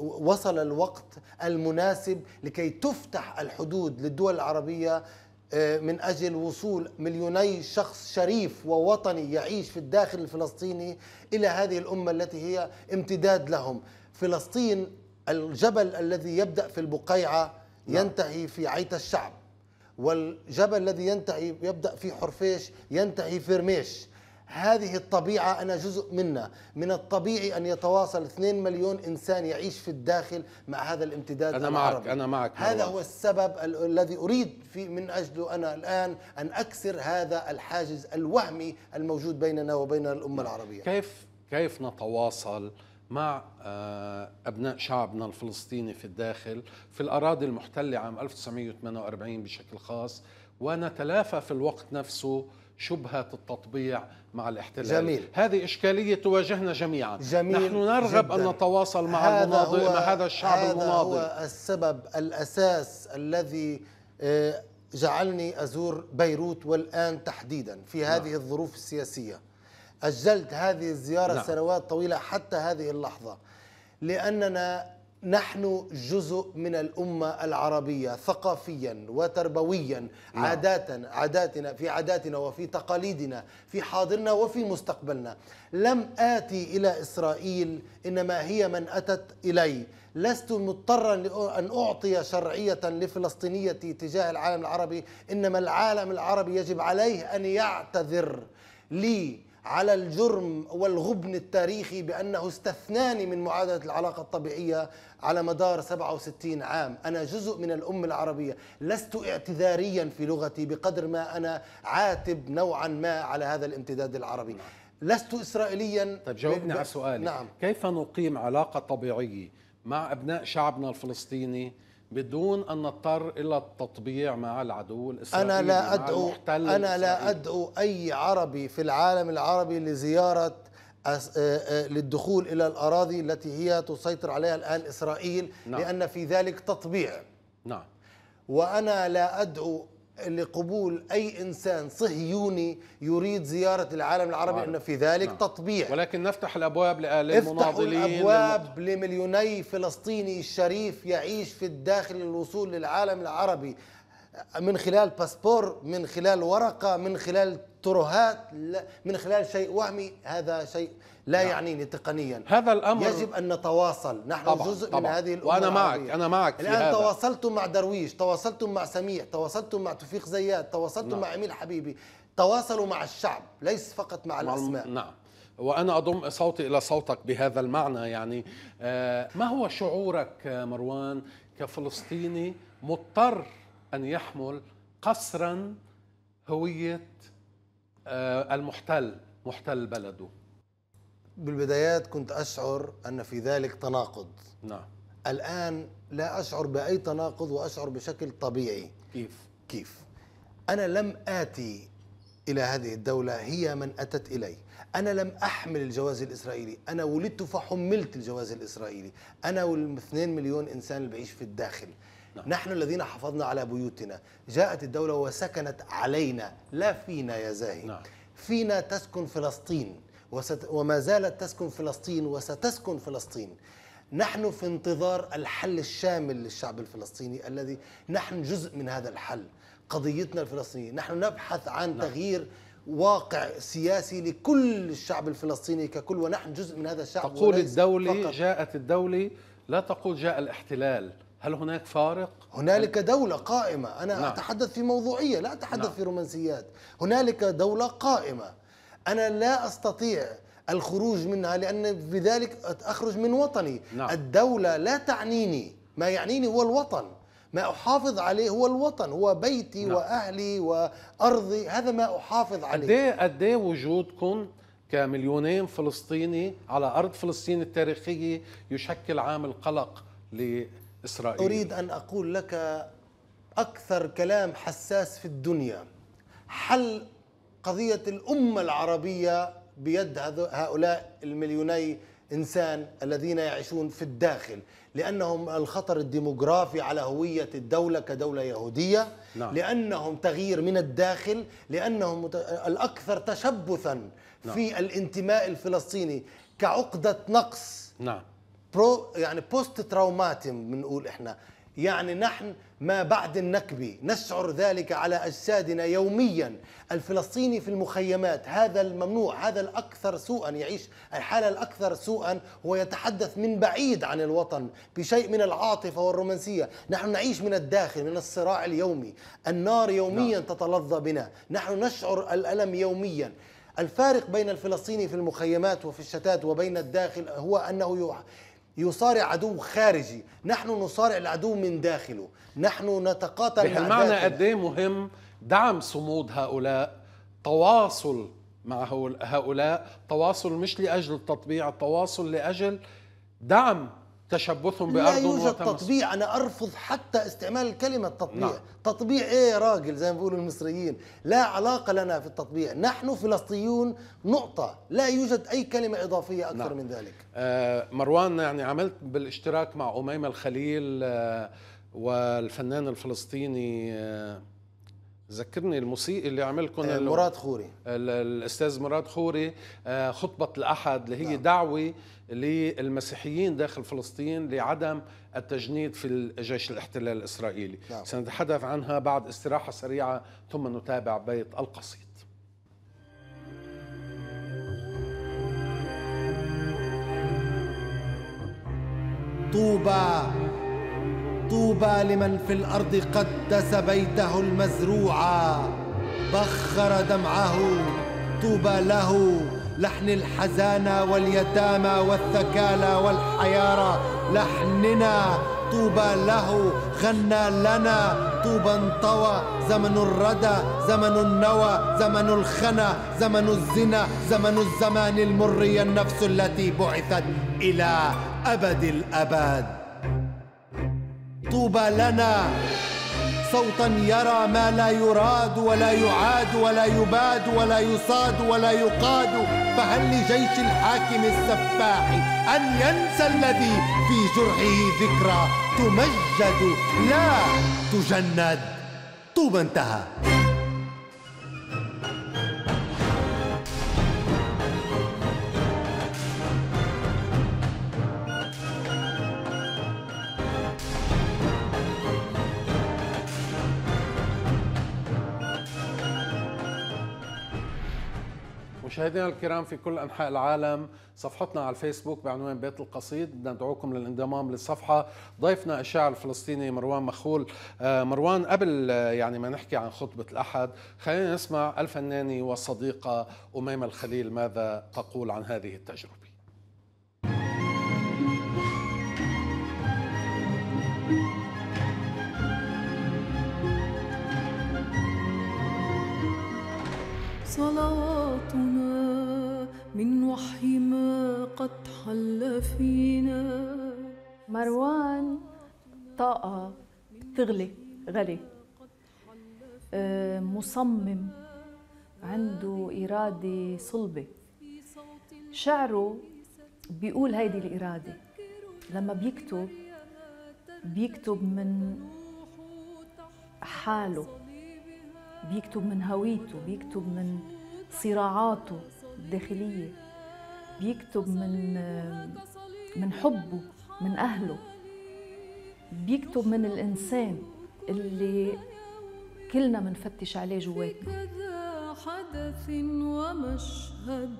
وصل الوقت المناسب لكي تفتح الحدود للدول العربيه آه، من اجل وصول مليوني شخص شريف ووطني يعيش في الداخل الفلسطيني الى هذه الامه التي هي امتداد لهم. فلسطين الجبل الذي يبدا في البقيعه نعم. ينتهي في عيت الشعب والجبل الذي ينتهي يبدا في حرفيش ينتهي في رميش هذه الطبيعة أنا جزء منها من الطبيعي أن يتواصل 2 مليون إنسان يعيش في الداخل مع هذا الامتداد أنا العربي. معك أنا معك هذا هو السبب الذي أريد في من أجله أنا الآن أن أكسر هذا الحاجز الوهمي الموجود بيننا وبين الأمة العربية كيف كيف نتواصل مع آه، أبناء شعبنا الفلسطيني في الداخل في الأراضي المحتلة عام 1948 بشكل خاص ونتلافى في الوقت نفسه شبهة التطبيع مع الاحتلال جميل. هذه إشكالية تواجهنا جميعا جميل نحن نرغب جداً. أن نتواصل مع هذا المناضل مع هذا الشعب هذا المناضل هذا هو السبب الأساس الذي آه، جعلني أزور بيروت والآن تحديدا في نعم. هذه نعم. الظروف السياسية أجلت هذه الزيارة نعم. سنوات طويلة حتى هذه اللحظة لأننا نحن جزء من الأمة العربية ثقافيا وتربويا نعم. عادات عاداتنا في عاداتنا وفي تقاليدنا في حاضرنا وفي مستقبلنا لم آتي إلى إسرائيل إنما هي من أتت إلي لست مضطرا أن أعطي شرعية لفلسطينية تجاه العالم العربي إنما العالم العربي يجب عليه أن يعتذر لي على الجرم والغبن التاريخي بأنه استثناني من معادلة العلاقة الطبيعية على مدار 67 عام أنا جزء من الأم العربية لست اعتذاريا في لغتي بقدر ما أنا عاتب نوعا ما على هذا الامتداد العربي نعم. لست إسرائيليا طيب جاوبني على سؤالي نعم. كيف نقيم علاقة طبيعية مع أبناء شعبنا الفلسطيني بدون ان نضطر الى التطبيع مع العدو الاسرائيلي انا لا ادعو انا لا ادعو اي عربي في العالم العربي لزياره آه، آه، للدخول الى الاراضي التي هي تسيطر عليها الان اسرائيل نعم. لان في ذلك تطبيع نعم وانا لا ادعو لقبول اي انسان صهيوني يريد زياره العالم العربي ان في ذلك نعم. تطبيع ولكن نفتح الابواب للمناضلين نفتح الابواب للم... لمليوني فلسطيني شريف يعيش في الداخل للوصول للعالم العربي من خلال باسبور من خلال ورقه من خلال ترهات من خلال شيء وهمي هذا شيء لا نعم. يعنيني تقنيا هذا الامر يجب ان نتواصل نحن طبعا جزء طبعا من هذه الامه وانا معك العربية. انا معك الان هذا. تواصلتم مع درويش تواصلتم مع سميع تواصلتم مع توفيق زياد تواصلتم نعم. مع اميل حبيبي تواصلوا مع الشعب ليس فقط مع, مع الاسماء نعم وانا اضم صوتي الى صوتك بهذا المعنى يعني آه، ما هو شعورك مروان كفلسطيني مضطر ان يحمل قصرا هويه آه، المحتل محتل بلده بالبدايات كنت أشعر أن في ذلك تناقض نعم الآن لا أشعر بأي تناقض وأشعر بشكل طبيعي كيف؟ كيف؟ أنا لم آتي إلى هذه الدولة هي من أتت إلي أنا لم أحمل الجواز الإسرائيلي أنا ولدت فحملت الجواز الإسرائيلي أنا والاثنين مليون إنسان اللي بعيش في الداخل نعم. نحن الذين حافظنا على بيوتنا جاءت الدولة وسكنت علينا لا فينا يا زاهي نعم. فينا تسكن فلسطين وست وما زالت تسكن فلسطين وستسكن فلسطين نحن في انتظار الحل الشامل للشعب الفلسطيني الذي نحن جزء من هذا الحل قضيتنا الفلسطينية نحن نبحث عن نعم. تغيير واقع سياسي لكل الشعب الفلسطيني ككل ونحن جزء من هذا الشعب تقول الدولة جاءت الدولة لا تقول جاء الاحتلال هل هناك فارق؟ هنالك دولة قائمة أنا نعم. أتحدث في موضوعية لا أتحدث نعم. في رومانسيات هنالك دولة قائمة أنا لا أستطيع الخروج منها لأن بذلك أخرج من وطني نعم. الدولة لا تعنيني ما يعنيني هو الوطن ما أحافظ عليه هو الوطن هو بيتي نعم. وأهلي وأرضي هذا ما أحافظ عليه قد إيه, إيه وجودكم كمليونين فلسطيني على أرض فلسطين التاريخية يشكل عامل قلق لإسرائيل أريد أن أقول لك أكثر كلام حساس في الدنيا حل قضية الأمة العربية بيد هؤلاء المليوني إنسان الذين يعيشون في الداخل لأنهم الخطر الديموغرافي على هوية الدولة كدولة يهودية نعم. لأنهم تغيير من الداخل لأنهم الأكثر تشبثا نعم. في الانتماء الفلسطيني كعقدة نقص نعم برو يعني بوست تراوماتيم بنقول احنا يعني نحن ما بعد النكبة نشعر ذلك على أجسادنا يوميا الفلسطيني في المخيمات هذا الممنوع هذا الأكثر سوءا يعيش الحالة الأكثر سوءا هو يتحدث من بعيد عن الوطن بشيء من العاطفة والرومانسية نحن نعيش من الداخل من الصراع اليومي النار يوميا نعم. تتلظى بنا نحن نشعر الألم يوميا الفارق بين الفلسطيني في المخيمات وفي الشتات وبين الداخل هو أنه يصارع عدو خارجي نحن نصارع العدو من داخله نحن نتقاتل مع بهالمعنى قد ايه مهم دعم صمود هؤلاء تواصل مع هؤلاء تواصل مش لاجل التطبيع تواصل لاجل دعم تشبثهم بأرض لا يوجد وتمس. تطبيع أنا أرفض حتى استعمال الكلمة تطبيع نعم. تطبيع إيه راجل زي ما بيقولوا المصريين لا علاقة لنا في التطبيع نحن فلسطينيون نقطة لا يوجد أي كلمة إضافية أكثر نعم. من ذلك آه مروان يعني عملت بالاشتراك مع أميمة الخليل آه والفنان الفلسطيني آه ذكرني الموسيقي اللي عملكم آه، مراد خوري الاستاذ مراد خوري آه، خطبه الاحد اللي هي نعم. دعوه للمسيحيين داخل فلسطين لعدم التجنيد في جيش الاحتلال الاسرائيلي نعم. سنتحدث عنها بعد استراحه سريعه ثم نتابع بيت القصيد طوبى طوبى لمن في الارض قدس بيته المزروعا بخر دمعه طوبى له لحن الحزانى واليتامى والثكالى والحيارى لحننا طوبى له غنى لنا طوبى انطوى زمن الردى زمن النوى زمن الخنا زمن الزنا زمن الزمان المري النفس التي بعثت إلى أبد الأبد طوبى لنا صوتا يرى ما لا يراد ولا يعاد ولا يباد ولا يصاد ولا يقاد فهل لجيش الحاكم السفاح أن ينسى الذي في جرحه ذكرى تمجد لا تجند طوبى انتهى مشاهدينا الكرام في كل انحاء العالم صفحتنا على الفيسبوك بعنوان بيت القصيد بدنا ندعوكم للانضمام للصفحه ضيفنا الشاعر الفلسطيني مروان مخول آه، مروان قبل آه، يعني ما نحكي عن خطبه الاحد خلينا نسمع الفنانه والصديقه اميمه الخليل ماذا تقول عن هذه التجربه صلاه من وحي ما قد حل فينا مروان طاقة بتغلي غلي آه، مصمم عنده إرادة صلبة شعره بيقول هيدي الإرادة لما بيكتب بيكتب من حاله بيكتب من هويته بيكتب من صراعاته الداخلية بيكتب من من حبه من أهله بيكتب من الإنسان اللي كلنا منفتش عليه جواتنا حدث ومشهد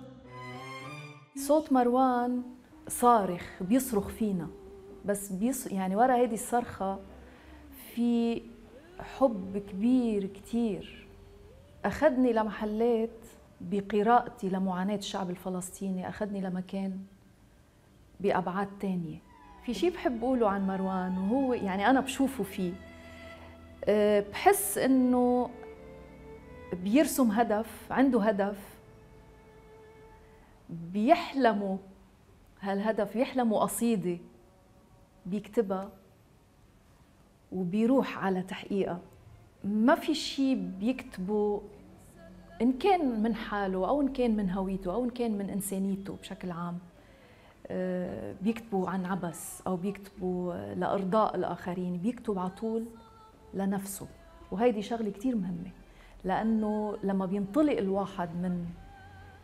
صوت مروان صارخ بيصرخ فينا بس بيص... يعني ورا هيدي الصرخة في حب كبير كتير أخذني لمحلات بقراءتي لمعاناة الشعب الفلسطيني أخذني لمكان بأبعاد تانية في شيء بحب أقوله عن مروان وهو يعني أنا بشوفه فيه أه، بحس إنه بيرسم هدف عنده هدف بيحلموا هالهدف يحلموا قصيدة بيكتبها وبيروح على تحقيقها ما في شيء بيكتبه ان كان من حاله او ان كان من هويته او ان كان من انسانيته بشكل عام آه، بيكتبوا عن عبث او بيكتبوا لارضاء الاخرين بيكتب على طول لنفسه وهيدي شغله كثير مهمه لانه لما بينطلق الواحد من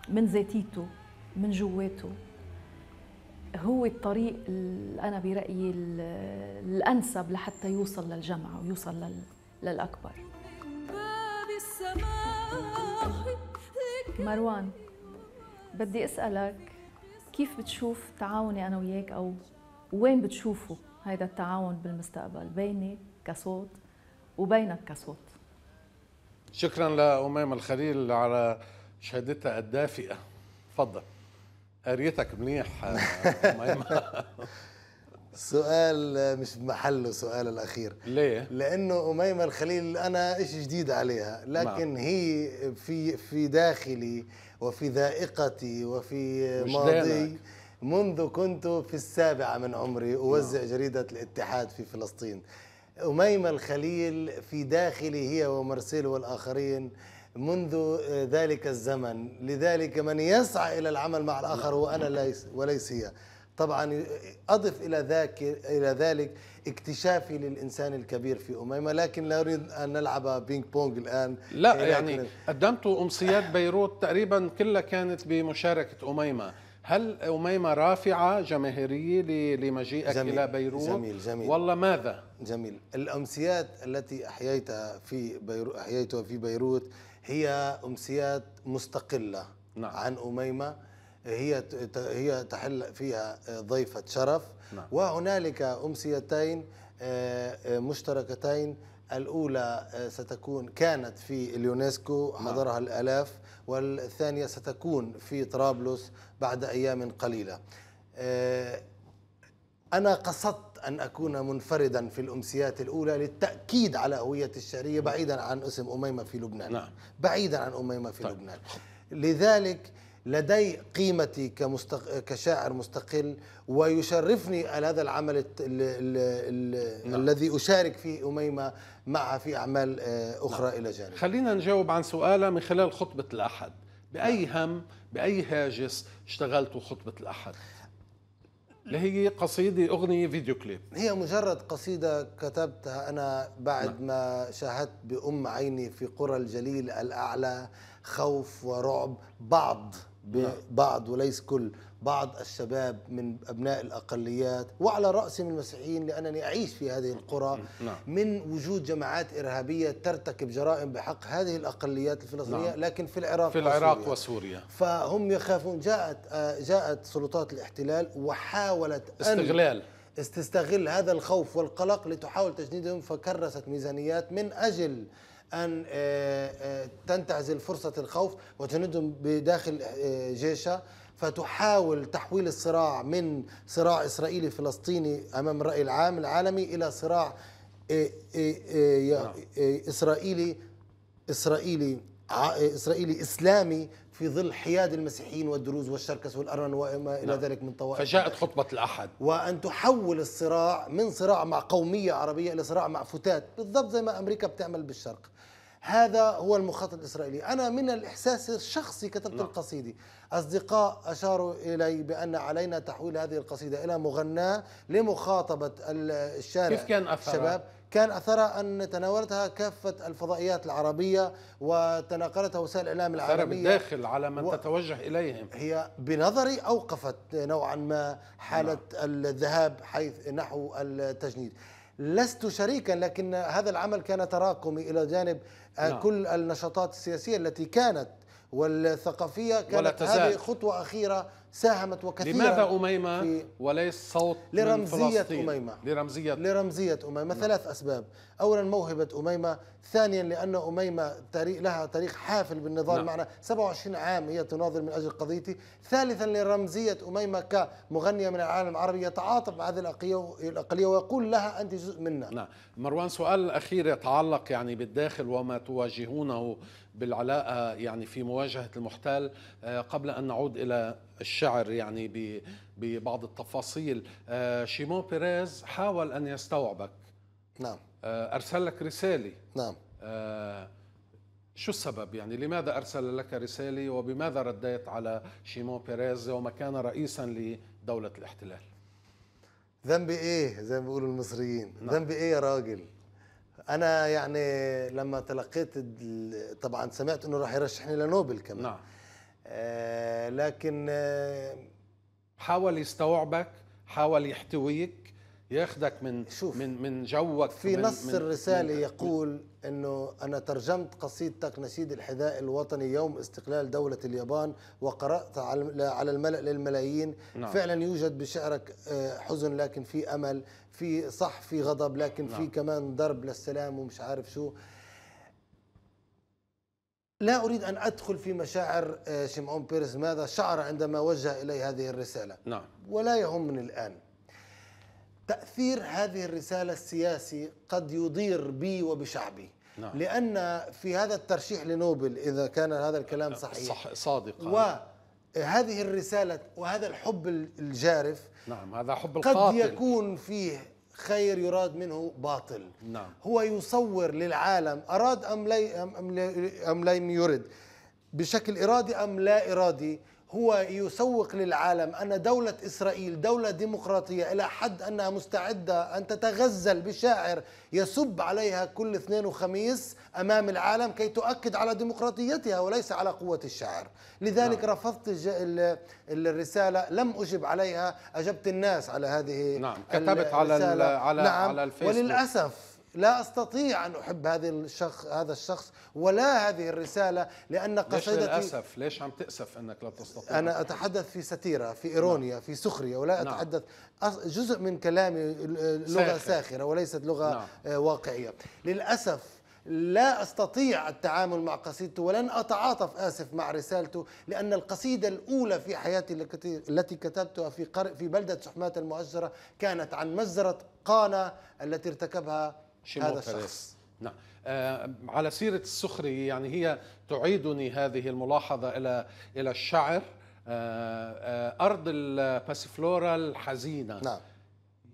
من ذاتيته من جواته هو الطريق انا برايي الانسب لحتى يوصل للجمع ويوصل للاكبر مروان بدي اسالك كيف بتشوف تعاوني انا وياك او وين بتشوفوا هذا التعاون بالمستقبل بيني كصوت وبينك كصوت شكرا لأمام الخليل على شهادتها الدافئة تفضل قريتك منيح سؤال مش محله سؤال الأخير ليه؟ لأنه أميمة الخليل أنا إيش جديد عليها لكن ما. نعم. هي في في داخلي وفي ذائقتي وفي ماضي منذ كنت في السابعة من عمري أوزع ما. نعم. جريدة الاتحاد في فلسطين أميمة الخليل في داخلي هي ومرسيل والآخرين منذ ذلك الزمن لذلك من يسعى إلى العمل مع الآخر هو أنا ليس وليس هي طبعا أضف إلى ذاك إلى ذلك اكتشافي للإنسان الكبير في أميمة لكن لا أريد أن نلعب بينج بونج الآن لا يعني قدمت أمسيات بيروت تقريبا كلها كانت بمشاركة أميمة هل أميمة رافعة جماهيرية لمجيئك جميل إلى بيروت؟ جميل جميل والله ماذا؟ جميل الأمسيات التي أحييتها في بيروت أحييتها في بيروت هي أمسيات مستقلة نعم. عن أميمة هي هي تحل فيها ضيفة شرف نعم. وهنالك أمسيتين آه، آه، مشتركتين الأولى آه، ستكون كانت في اليونسكو نعم. حضرها الآلاف والثانية ستكون في طرابلس بعد أيام قليلة أنا قصدت أن أكون منفردا في الأمسيات الأولى للتأكيد على هوية الشعرية نعم. بعيدا عن اسم أميمة في لبنان نعم. بعيدا عن أميمة في طيب. لبنان لذلك لدي قيمتي كمستق... كشاعر مستقل ويشرفني هذا العمل ال... ال... ال... نعم. الذي أشارك فيه أميمة معها في أعمال آه، أخرى نعم. إلى جانب خلينا نجاوب عن سؤالها من خلال خطبة الأحد بأي نعم. هم بأي هاجس اشتغلتوا خطبة الأحد اللي هي قصيدة أغنية فيديو كليب هي مجرد قصيدة كتبتها أنا بعد نعم. ما شاهدت بأم عيني في قرى الجليل الأعلى خوف ورعب بعض ببعض وليس كل بعض الشباب من أبناء الأقليات وعلى رأس من المسيحيين لأنني أعيش في هذه القرى نعم. من وجود جماعات إرهابية ترتكب جرائم بحق هذه الأقليات الفلسطينية نعم. لكن في العراق في العراق وسوريا, وسوريا. فهم يخافون جاءت آه، جاءت سلطات الاحتلال وحاولت استغلال تستغل هذا الخوف والقلق لتحاول تجنيدهم فكرست ميزانيات من أجل أن آه، آه، تنتهز الفرصه الخوف وتندم بداخل آه، جيشها فتحاول تحويل الصراع من صراع إسرائيلي فلسطيني أمام الرأي العام العالمي إلى صراع نعم. إسرائيلي إسرائيلي إسرائيلي إسلامي في ظل حياد المسيحيين والدروز والشركس والأرمن وما إلى نعم. ذلك من طوائف فجاءت خطبة الأحد وأن تحول الصراع من صراع مع قومية عربية إلى صراع مع فتات بالضبط زي ما أمريكا بتعمل بالشرق هذا هو المخطط الإسرائيلي أنا من الإحساس الشخصي كتبت نعم. القصيدة أصدقاء أشاروا إلي بأن علينا تحويل هذه القصيدة إلى مغناة لمخاطبة الشارع كيف كان أثرها؟ الشباب كان أثرها أن تناولتها كافة الفضائيات العربية وتناقلتها وسائل الإعلام العربية بالداخل على من و... تتوجه إليهم هي بنظري أوقفت نوعا ما حالة لا. نعم. الذهاب حيث نحو التجنيد لست شريكا لكن هذا العمل كان تراكمي الى جانب آه، نعم. كل النشاطات السياسيه التي كانت والثقافيه كانت هذه خطوه اخيره ساهمت وكثيرا لماذا أميمة وليس صوت لرمزية من أميمة لرمزية لرمزية أميمة نعم. ثلاث أسباب أولا موهبة أميمة ثانيا لأن أميمة تاريخ لها تاريخ حافل بالنضال نعم. معنا 27 عام هي تناضل من أجل قضيتي ثالثا لرمزية أميمة كمغنية من العالم العربي يتعاطف مع هذه الأقلية ويقول لها أنت جزء منا نعم مروان سؤال أخير يتعلق يعني بالداخل وما تواجهونه بالعلاقة يعني في مواجهة المحتال آه، قبل أن نعود إلى الشعر يعني ببعض التفاصيل آه، شيمون بيريز حاول أن يستوعبك نعم آه، أرسل لك رسالة نعم آه، شو السبب يعني لماذا أرسل لك رسالة وبماذا رديت على شيمون بيريز وما كان رئيسا لدولة الاحتلال ذنبي ايه زي ما بيقولوا المصريين نعم. ذنبي ايه يا راجل انا يعني لما تلقيت طبعا سمعت انه راح يرشحني لنوبل كمان نعم. آه، لكن آه، حاول يستوعبك حاول يحتويك ياخذك من شوف من من جوك في من نص من الرساله من يقول انه انا ترجمت قصيدتك نشيد الحذاء الوطني يوم استقلال دوله اليابان وقرات على الملا للملايين نعم. فعلا يوجد بشعرك آه، حزن لكن في امل في صح في غضب لكن نعم. في كمان ضرب للسلام ومش عارف شو لا أريد أن أدخل في مشاعر آه، شمعون بيرز ماذا شعر عندما وجه إلي هذه الرسالة نعم. ولا يهمني الآن تأثير هذه الرسالة السياسي قد يضير بي وبشعبي نعم. لأن في هذا الترشيح لنوبل إذا كان هذا الكلام صحيح صح صادق وهذه الرسالة وهذا الحب الجارف نعم هذا حب القاتل قد يكون فيه خير يراد منه باطل نعم. هو يصور للعالم أراد أم, لا أم, أم, أم لم يرد بشكل إرادي أم لا إرادي هو يسوق للعالم أن دولة إسرائيل دولة ديمقراطية إلى حد أنها مستعدة أن تتغزل بشاعر يسب عليها كل اثنين وخميس أمام العالم كي تؤكد على ديمقراطيتها وليس على قوة الشاعر لذلك نعم. رفضت الرسالة لم أجب عليها أجبت الناس على هذه نعم كتبت على على نعم. على الفيسبوك وللأسف لا استطيع ان احب هذه الشخص هذا الشخص ولا هذه الرساله لان قصيدتي ليش للاسف ليش عم تاسف انك لا تستطيع انا اتحدث في ستيره في ايرونيا نعم. في سخريه ولا نعم. اتحدث جزء من كلامي لغه ساخر. ساخره وليست لغه نعم. آه، واقعيه للاسف لا استطيع التعامل مع قصيدته ولن اتعاطف اسف مع رسالته لان القصيده الاولى في حياتي التي كتبتها في في بلده سحمات المؤجره كانت عن مجزره قانا التي ارتكبها شيمو هذا الشخص نعم آه، على سيرة السخرية يعني هي تعيدني هذه الملاحظة إلى إلى الشعر آه، آه، أرض الباسيفلورا الحزينة نعم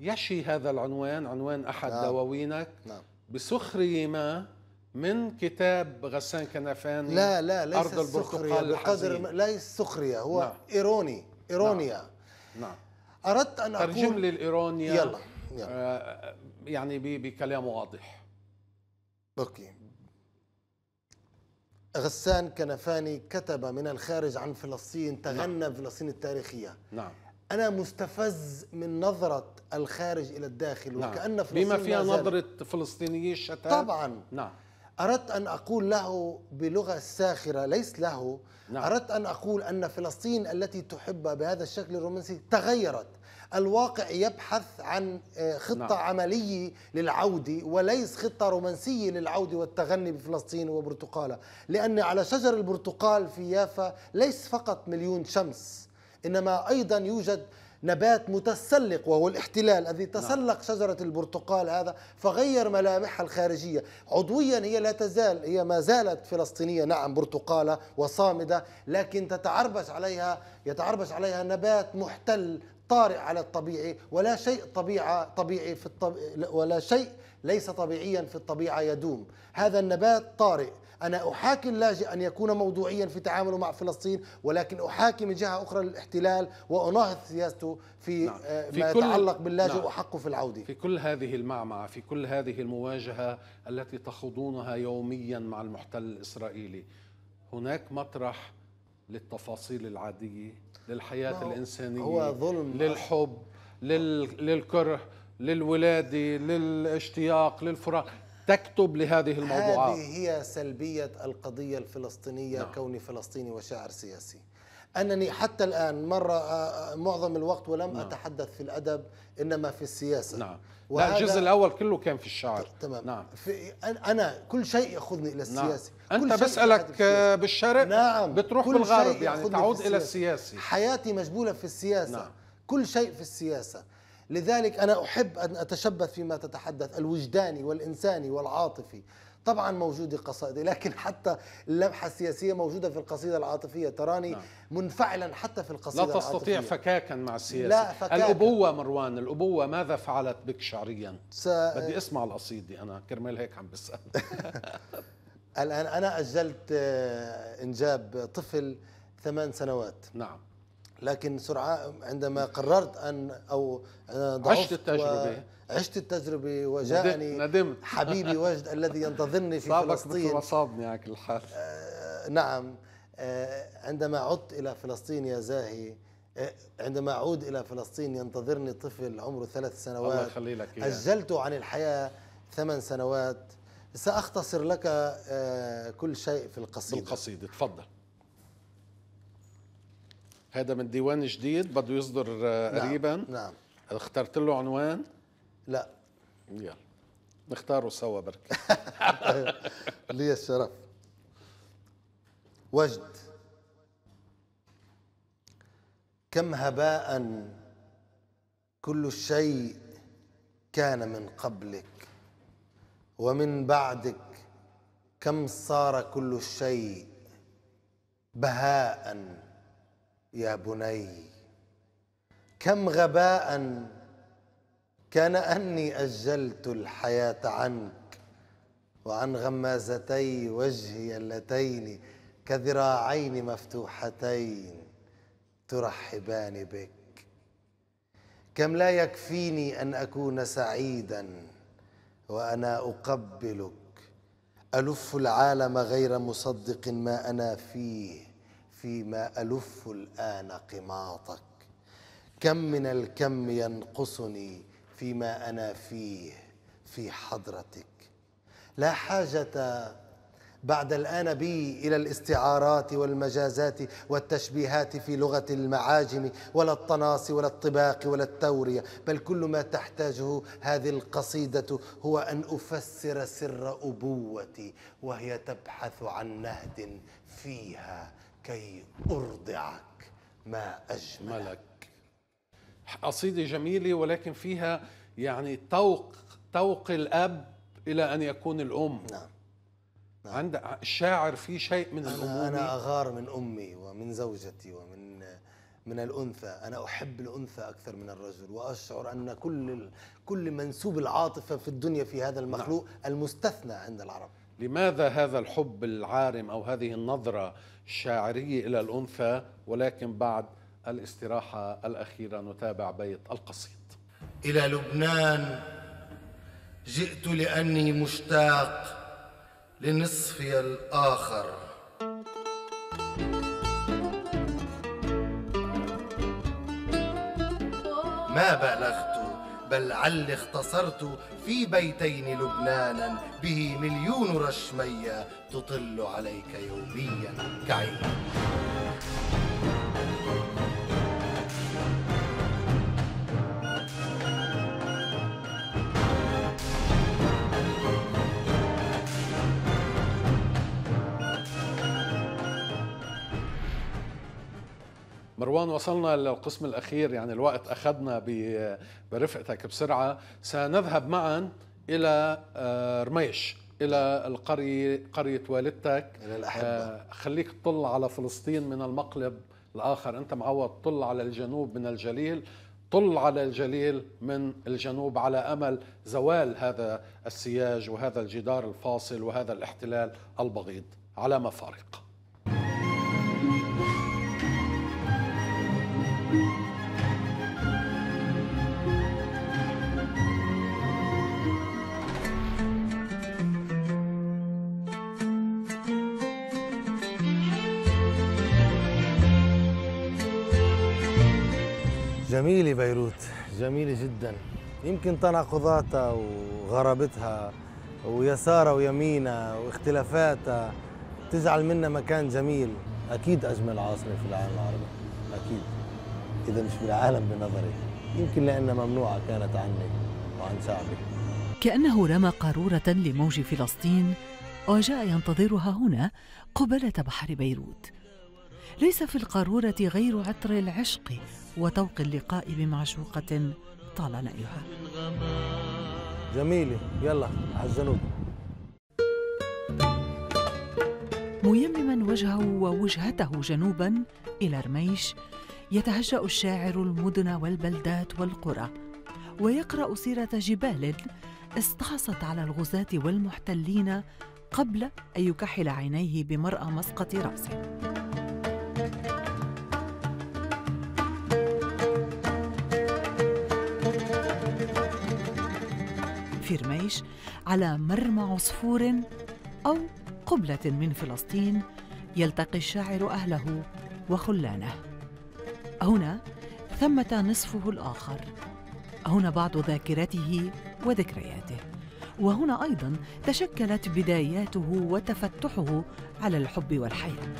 يشي هذا العنوان عنوان أحد نعم. دواوينك نعم. بسخرية ما من كتاب غسان كنفاني لا لا ليس أرض البرتقال بقدر ليس سخرية هو نعم. إيروني إيرونيا نعم. نعم أردت أن أقول ترجم لي الإيرونيا يلا, يلا. آه يعني بكلام واضح اوكي غسان كنفاني كتب من الخارج عن فلسطين تغنى نعم. فلسطين التاريخيه نعم انا مستفز من نظره الخارج الى الداخل نعم. وكان فلسطين بما فيها نظره فلسطينيي الشتات طبعا نعم اردت ان اقول له بلغه ساخره ليس له نعم. اردت ان اقول ان فلسطين التي تحبها بهذا الشكل الرومانسي تغيرت الواقع يبحث عن آه، خطة نعم. عملية للعودة وليس خطة رومانسية للعودة والتغني بفلسطين وبرتقالة لأن على شجر البرتقال في يافا ليس فقط مليون شمس إنما أيضا يوجد نبات متسلق وهو الاحتلال الذي نعم. تسلق نعم. شجرة البرتقال هذا فغير ملامحها الخارجية عضويا هي لا تزال هي ما زالت فلسطينية نعم برتقالة وصامدة لكن تتعربش عليها يتعربش عليها نبات محتل طارئ على الطبيعي ولا شيء طبيعة طبيعي في الطب... ولا شيء ليس طبيعيا في الطبيعة يدوم هذا النبات طارئ أنا أحاكي اللاجئ أن يكون موضوعيا في تعامله مع فلسطين ولكن أحاكي من جهة أخرى الاحتلال وأناهض سياسته في, نعم. آه، في ما كل يتعلق باللاجئ نعم. وحقه في العودة في كل هذه المعمعة في كل هذه المواجهة التي تخوضونها يوميا مع المحتل الإسرائيلي هناك مطرح للتفاصيل العادية للحياه الانسانيه هو ظلم للحب لل... للكره للولاده للاشتياق للفراق تكتب لهذه الموضوعات هذه هي سلبيه القضيه الفلسطينيه نعم. كوني فلسطيني وشاعر سياسي أنني حتى الآن مرة معظم الوقت ولم نعم. أتحدث في الأدب إنما في السياسة نعم. لا الجزء الاول كله كان في الشعر تمام نعم في انا كل شيء ياخذني الى نعم. السياسي نعم. انت بسالك آه، بالشرق نعم بتروح بالغرب يعني تعود الى السياسي حياتي مجبوله في السياسه نعم. كل شيء في السياسه لذلك انا احب ان اتشبث فيما تتحدث الوجداني والانساني والعاطفي طبعا موجودة قصائدي لكن حتى اللمحة السياسية موجودة في القصيدة العاطفية تراني نعم. منفعلا حتى في القصيدة العاطفية لا تستطيع العاطفية. فكاكا مع السياسة لا فكاكا. الأبوة مروان الأبوة ماذا فعلت بك شعريا س... بدي أسمع القصيدة أنا كرمال هيك عم بسأل الآن أنا أجلت آه، إنجاب طفل ثمان سنوات نعم لكن سرعان عندما قررت أن أو آه، ضعفت عشت التجربة عشت التجربة وجاءني ندمت حبيبي وجد الذي ينتظرني في فلسطين وصابني على الحال حال آه، نعم آه، عندما عدت إلى فلسطين يا زاهي آه، عندما أعود إلى فلسطين ينتظرني طفل عمره ثلاث سنوات الله لك أجلته عن الحياة ثمان سنوات سأختصر لك كل شيء في القصيدة القصيده تفضل هذا من ديوان جديد بده يصدر نعم، قريبا نعم, نعم. اخترت له عنوان لا يلا نختاره سوا بركي لي الشرف وجد كم هباء كل شيء كان من قبلك ومن بعدك كم صار كل شيء بهاء يا بني كم غباء كان أني أجلت الحياة عنك وعن غمازتي وجهي اللتين كذراعين مفتوحتين ترحبان بك كم لا يكفيني أن أكون سعيدا وأنا أقبلك ألف العالم غير مصدق ما أنا فيه فيما ألف الآن قماطك كم من الكم ينقصني فيما انا فيه في حضرتك لا حاجه بعد الان بي الى الاستعارات والمجازات والتشبيهات في لغه المعاجم ولا الطناص ولا الطباق ولا التوريه بل كل ما تحتاجه هذه القصيده هو ان افسر سر ابوتي وهي تبحث عن نهد فيها كي ارضعك ما اجملك قصيده جميله ولكن فيها يعني توق توق الاب الى ان يكون الام نعم نعم. عند الشاعر في شيء من الأمومة أنا أغار من أمي ومن زوجتي ومن من الأنثى أنا أحب الأنثى أكثر من الرجل وأشعر أن كل كل منسوب العاطفة في الدنيا في هذا نعم. المخلوق نعم. المستثنى عند العرب لماذا هذا الحب العارم أو هذه النظرة الشاعرية إلى الأنثى ولكن بعد الاستراحة الأخيرة نتابع بيت القصيد إلى لبنان جئت لأني مشتاق لنصفي الآخر ما بالغت بل عل اختصرت في بيتين لبنانا به مليون رشمية تطل عليك يوميا كعين مروان وصلنا للقسم الأخير يعني الوقت أخذنا برفقتك بسرعة سنذهب معا إلى آه، رميش إلى القرية قرية والدتك إلى الأحبة آه، خليك تطل على فلسطين من المقلب الآخر أنت معود طل على الجنوب من الجليل طل على الجليل من الجنوب على امل زوال هذا السياج وهذا الجدار الفاصل وهذا الاحتلال البغيض على مفارقه جميلة بيروت جميلة جدا يمكن تناقضاتها وغرابتها ويسارها ويمينها واختلافاتها تجعل منا مكان جميل أكيد أجمل عاصمة في العالم العربي أكيد إذا مش بالعالم بنظري يمكن لأنها ممنوعة كانت عني وعن شعبي كأنه رمى قارورة لموج فلسطين وجاء ينتظرها هنا قبالة بحر بيروت ليس في القارورة غير عطر العشق وطوق اللقاء بمعشوقة طال نأيها جميلة يلا عالجنوب ميمما وجهه ووجهته جنوبا إلى رميش يتهجأ الشاعر المدن والبلدات والقرى ويقرأ سيرة جبال استعصت على الغزاة والمحتلين قبل أن يكحل عينيه بمرأى مسقط رأسه في رميش على مرمى عصفور أو قبلة من فلسطين يلتقي الشاعر أهله وخلانه هنا ثمة نصفه الآخر هنا بعض ذاكرته وذكرياته وهنا أيضا تشكلت بداياته وتفتحه على الحب والحياة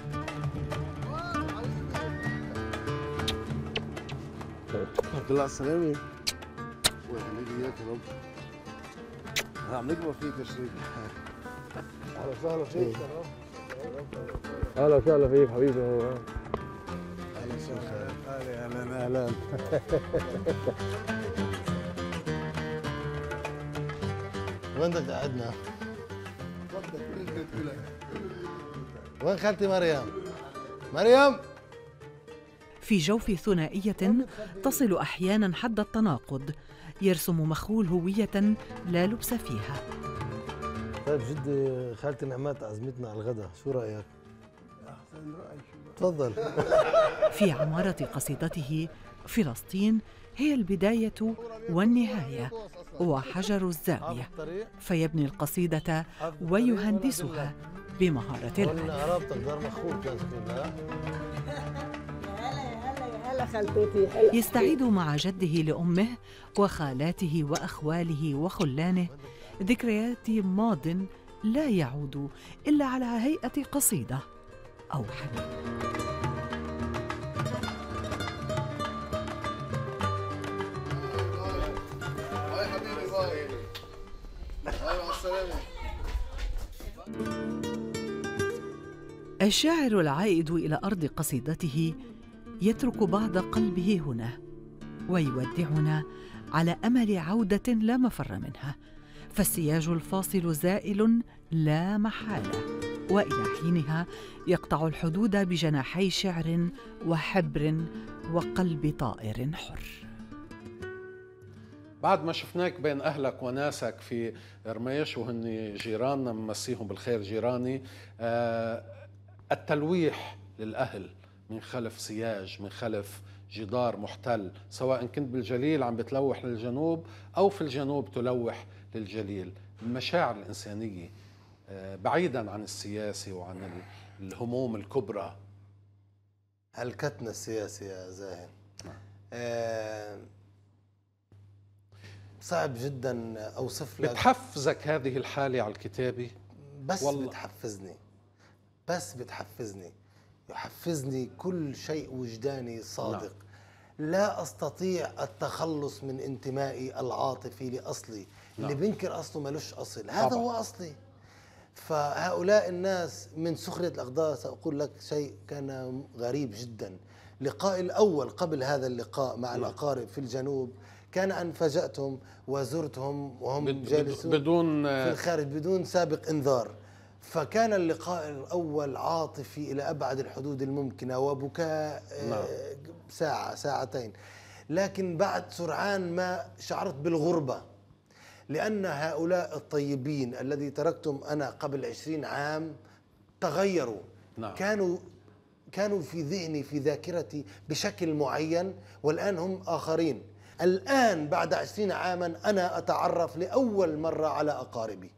عبد الله السلامي يا رب عمليك ما فيك تشريد اهلا وسهلا فيك إيه. اهلا وسهلا فيك حبيبي اهلا وسهلا اهلا اهلا اهلا وين بدك تقعدنا؟ وين خالتي مريم؟ مريم في جوف ثنائية تصل أحيانا حد التناقض يرسم مخول هوية لا لبس فيها طيب جدي خالتي نعمات عزمتنا على الغداء شو رأيك؟ أحسن رأي تفضل في عمارة قصيدته فلسطين هي البداية والنهاية وحجر الزاوية فيبني القصيدة ويهندسها بمهارة الألف يستعيد مع جده لأمه وخالاته وأخواله وخلانه ذكريات ماض لا يعود إلا على هيئة قصيدة أو حديث الشاعر العائد إلى أرض قصيدته يترك بعض قلبه هنا ويودعنا على امل عوده لا مفر منها فالسياج الفاصل زائل لا محاله والى حينها يقطع الحدود بجناحي شعر وحبر وقلب طائر حر بعد ما شفناك بين اهلك وناسك في رميش وهن جيراننا مسيهم بالخير جيراني آه، التلويح للاهل من خلف سياج من خلف جدار محتل سواء كنت بالجليل عم بتلوح للجنوب أو في الجنوب تلوح للجليل المشاعر الإنسانية آه، بعيدا عن السياسة وعن الهموم الكبرى هلكتنا السياسة يا زاهد نعم. آه، صعب جدا أوصف لك بتحفزك هذه الحالة على الكتابة بس والله. بتحفزني بس بتحفزني يحفزني كل شيء وجداني صادق نعم. لا أستطيع التخلص من انتمائي العاطفي لأصلي نعم. اللي بينكر أصله ملوش أصل هذا طبعا. هو أصلي فهؤلاء الناس من سخرية الأقدار سأقول لك شيء كان غريب جدا لقاء الأول قبل هذا اللقاء مع لا. نعم. الأقارب في الجنوب كان أن فجأتهم وزرتهم وهم بد جالسون بدون في الخارج بدون سابق إنذار فكان اللقاء الأول عاطفي إلى أبعد الحدود الممكنة وبكاء آه، نعم. ساعة ساعتين لكن بعد سرعان ما شعرت بالغربة لأن هؤلاء الطيبين الذي تركتم أنا قبل عشرين عام تغيروا نعم. كانوا كانوا في ذهني في ذاكرتي بشكل معين والآن هم آخرين الآن بعد عشرين عاما أنا أتعرف لأول مرة على أقاربي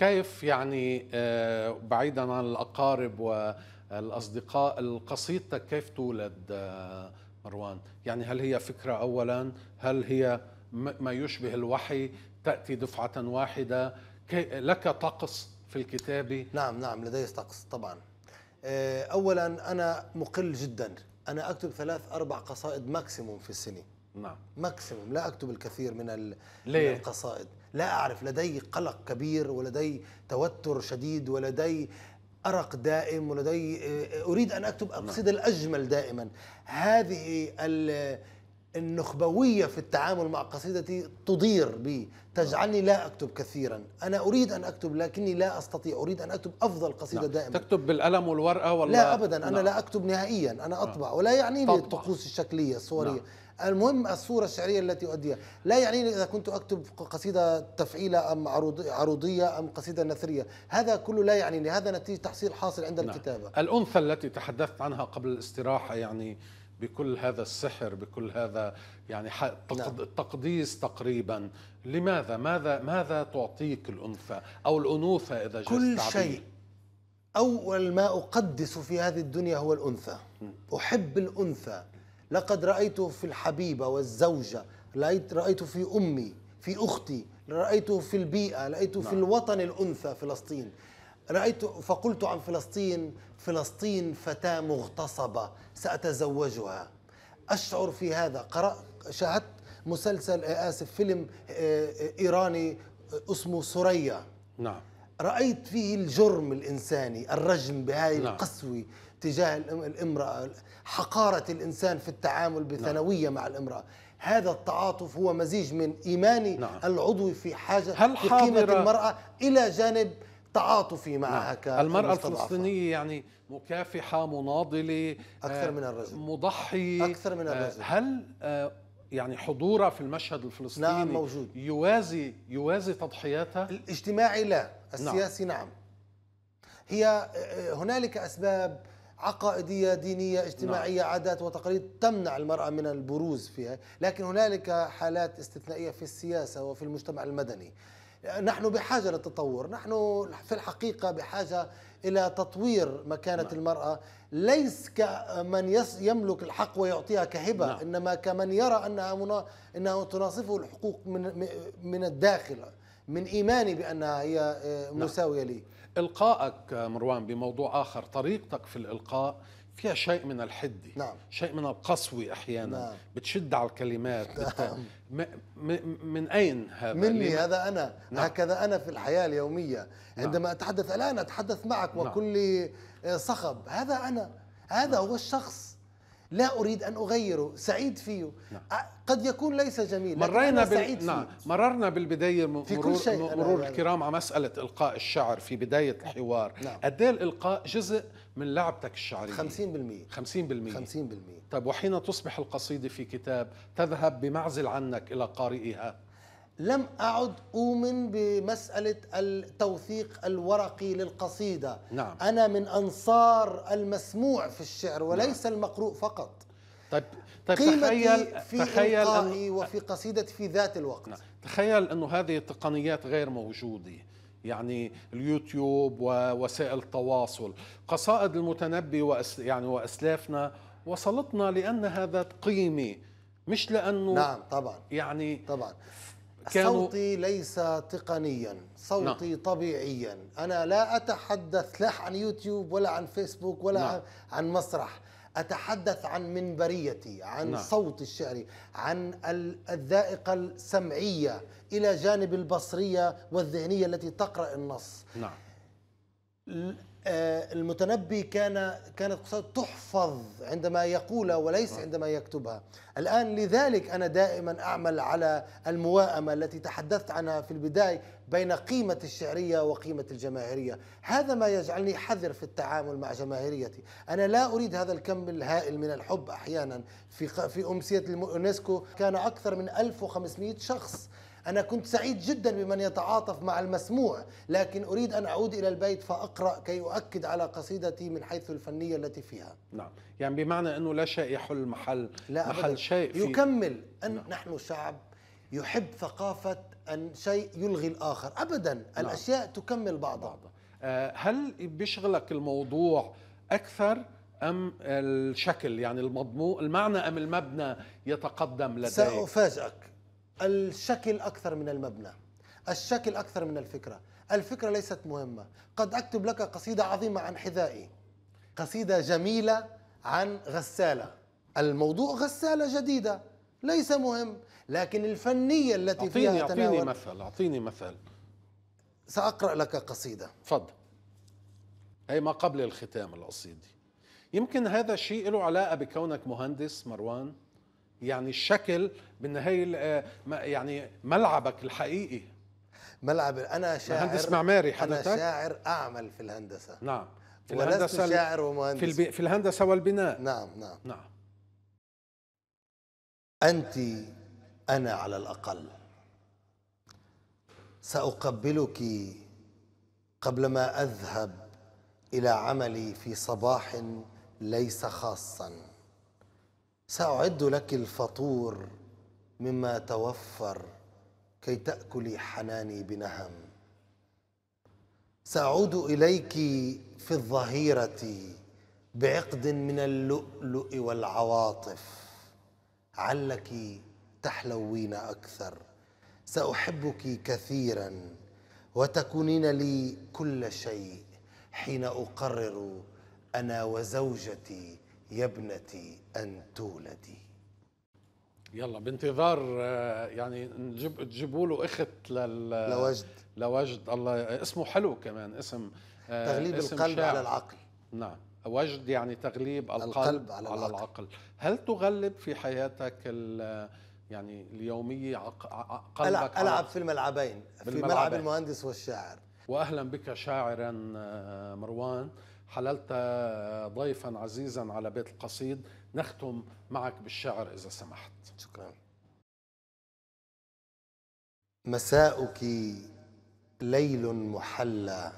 كيف يعني آه، بعيدا عن الأقارب والأصدقاء قصيدتك كيف تولد آه، مروان يعني هل هي فكرة أولا هل هي ما يشبه الوحي تأتي دفعة واحدة لك طقس في الكتابة نعم نعم لدي طقس طبعا آه، أولا أنا مقل جدا أنا أكتب ثلاث أربع قصائد ماكسيموم في السنة نعم ماكسيموم لا أكتب الكثير من, من القصائد لا أعرف لدي قلق كبير ولدي توتر شديد ولدي أرق دائم ولدي آه، أريد أن أكتب نعم. أقصد الأجمل دائما هذه النخبوية في التعامل مع قصيدتي تضير بي تجعلني لا أكتب كثيرا أنا أريد أن أكتب لكني لا أستطيع أريد أن أكتب أفضل قصيدة نعم. دائما تكتب بالقلم والورقة ولا لا أبدا أنا نعم. لا أكتب نهائيا أنا أطبع نعم. ولا يعنيني الطقوس الشكلية الصورية نعم. المهم الصورة الشعرية التي أؤديها لا يعنيني إذا كنت أكتب قصيدة تفعيلة أم عروضية أم قصيدة نثرية هذا كله لا يعنيني هذا نتيجة تحصيل حاصل عند نعم. الكتابة الأنثى التي تحدثت عنها قبل الاستراحة يعني بكل هذا السحر بكل هذا يعني نعم. تقديس تقريبا لماذا ماذا ماذا تعطيك الأنثى أو الأنوثة إذا جاء كل شيء أول ما أقدس في هذه الدنيا هو الأنثى أحب الأنثى لقد رأيته في الحبيبة والزوجة رأيته في أمي في أختي رأيته في البيئة رأيته نعم. في الوطن الأنثى فلسطين رأيت فقلت عن فلسطين فلسطين فتاة مغتصبة سأتزوجها أشعر في هذا قرأت شاهدت مسلسل آه، آسف فيلم آه، آه، إيراني اسمه سوريا نعم رأيت فيه الجرم الإنساني الرجم بهذه نعم. القسوة تجاه الامرأة حقارة الإنسان في التعامل نعم. بثانوية نعم. مع الامرأة هذا التعاطف هو مزيج من إيماني نعم. العضوي في حاجة هل في قيمة المرأة إلى جانب تعاطفي معها نعم. المرأة الفلسطينية يعني مكافحة مناضلة أكثر آه، من الرجل مضحية أكثر من آه، الرجل هل آه، يعني حضورها في المشهد الفلسطيني نعم موجود يوازي يوازي تضحياتها الاجتماعي لا نعم. السياسي نعم, نعم. هي هنالك أسباب عقائدية دينية اجتماعية نعم. عادات وتقاليد تمنع المرأة من البروز فيها لكن هنالك حالات استثنائية في السياسة وفي المجتمع المدني نحن بحاجة للتطور نحن في الحقيقة بحاجة إلى تطوير مكانة نعم. المرأة ليس كمن يملك الحق ويعطيها كهبة نعم. إنما كمن يرى أنها منا... أنه تناصفه الحقوق من, من الداخل من إيماني بأنها هي آه، نعم. مساوية لي إلقائك مروان بموضوع آخر طريقتك في الإلقاء فيها شيء من الحدة نعم. شيء من القسوة أحيانا نعم. بتشد على الكلمات نعم. م... م... من أين هذا؟ مني لي... هذا أنا نعم. هكذا أنا في الحياة اليومية نعم. عندما أتحدث الآن أتحدث معك نعم. وكل نعم. صخب هذا أنا هذا نعم. هو الشخص لا اريد ان اغيره سعيد فيه نعم. قد يكون ليس جميل مرينا أنا سعيد نعم. فيه. مررنا بالبدايه مرور في كل شيء مرور يعني. الكرام على مساله القاء الشعر في بدايه نعم. الحوار نعم. قد إيه الالقاء جزء من لعبتك الشعريه 50% 50% 50% طيب وحين تصبح القصيده في كتاب تذهب بمعزل عنك الى قارئها لم أعد أؤمن بمسألة التوثيق الورقي للقصيدة نعم. أنا من أنصار المسموع في الشعر نعم. وليس نعم. المقروء فقط طيب طيب تخيل في تخيل أن... وفي قصيدتي في ذات الوقت نعم. تخيل أنه هذه التقنيات غير موجودة يعني اليوتيوب ووسائل التواصل قصائد المتنبي وأس... يعني وأسلافنا وصلتنا لأن هذا قيمة مش لأنه نعم طبعا يعني طبعا كانوا صوتي ليس تقنيا صوتي نعم. طبيعيا أنا لا أتحدث لا عن يوتيوب ولا عن فيسبوك ولا نعم. عن مسرح أتحدث عن منبريتي عن نعم. صوتي الشعري عن الذائقة السمعية إلى جانب البصرية والذهنية التي تقرأ النص نعم آه، المتنبي كان كانت قصائد تحفظ عندما يقولها وليس آه. عندما يكتبها الآن لذلك أنا دائما أعمل على المواءمة التي تحدثت عنها في البداية بين قيمة الشعرية وقيمة الجماهيرية هذا ما يجعلني حذر في التعامل مع جماهيريتي أنا لا أريد هذا الكم الهائل من الحب أحيانا في, في أمسية اليونسكو كان أكثر من 1500 شخص أنا كنت سعيد جدا بمن يتعاطف مع المسموع لكن أريد أن أعود إلى البيت فأقرأ كي أؤكد على قصيدتي من حيث الفنية التي فيها نعم يعني بمعنى أنه لا شيء يحل محل لا محل أبداً. شيء في... يكمل أن نعم. نحن شعب يحب ثقافة أن شيء يلغي الآخر أبدا نعم. الأشياء تكمل بعضها بعض. آه، هل بيشغلك الموضوع أكثر أم الشكل يعني المضمون المعنى أم المبنى يتقدم لديك سأفاجئك الشكل أكثر من المبنى الشكل أكثر من الفكرة الفكرة ليست مهمة قد أكتب لك قصيدة عظيمة عن حذائي قصيدة جميلة عن غسالة الموضوع غسالة جديدة ليس مهم لكن الفنية التي أعطيني فيها أعطيني أعطيني مثل أعطيني مثل سأقرأ لك قصيدة تفضل هي ما قبل الختام القصيده يمكن هذا الشيء له علاقة بكونك مهندس مروان يعني الشكل بالنهايه آه، يعني ملعبك الحقيقي ملعب انا شاعر مهندس معماري حضرتك انا شاعر اعمل في الهندسه نعم في الهندسه شاعر ومهندس في, البي... في الهندسه والبناء نعم نعم نعم انت انا على الاقل ساقبلك قبل ما اذهب الى عملي في صباح ليس خاصا ساعد لك الفطور مما توفر كي تاكلي حناني بنهم ساعود اليك في الظهيره بعقد من اللؤلؤ والعواطف علك تحلوين اكثر ساحبك كثيرا وتكونين لي كل شيء حين اقرر انا وزوجتي يا ابنتي أن تولدي يلا بانتظار آه، يعني نجيب تجيبوا له اخت لل لوجد لوجد الله اسمه حلو كمان اسم آه، تغليب اسم القلب شاعر. على العقل نعم وجد يعني تغليب القلب, القلب على, على العقل. العقل هل تغلب في حياتك يعني اليومية قلبك ألعب, ألعب في الملعبين في ملعب المهندس والشاعر وأهلا بك شاعرا آه، مروان حللت آه، ضيفا عزيزا على بيت القصيد نختم معك بالشعر إذا سمحت شكرا مساؤك ليل محلى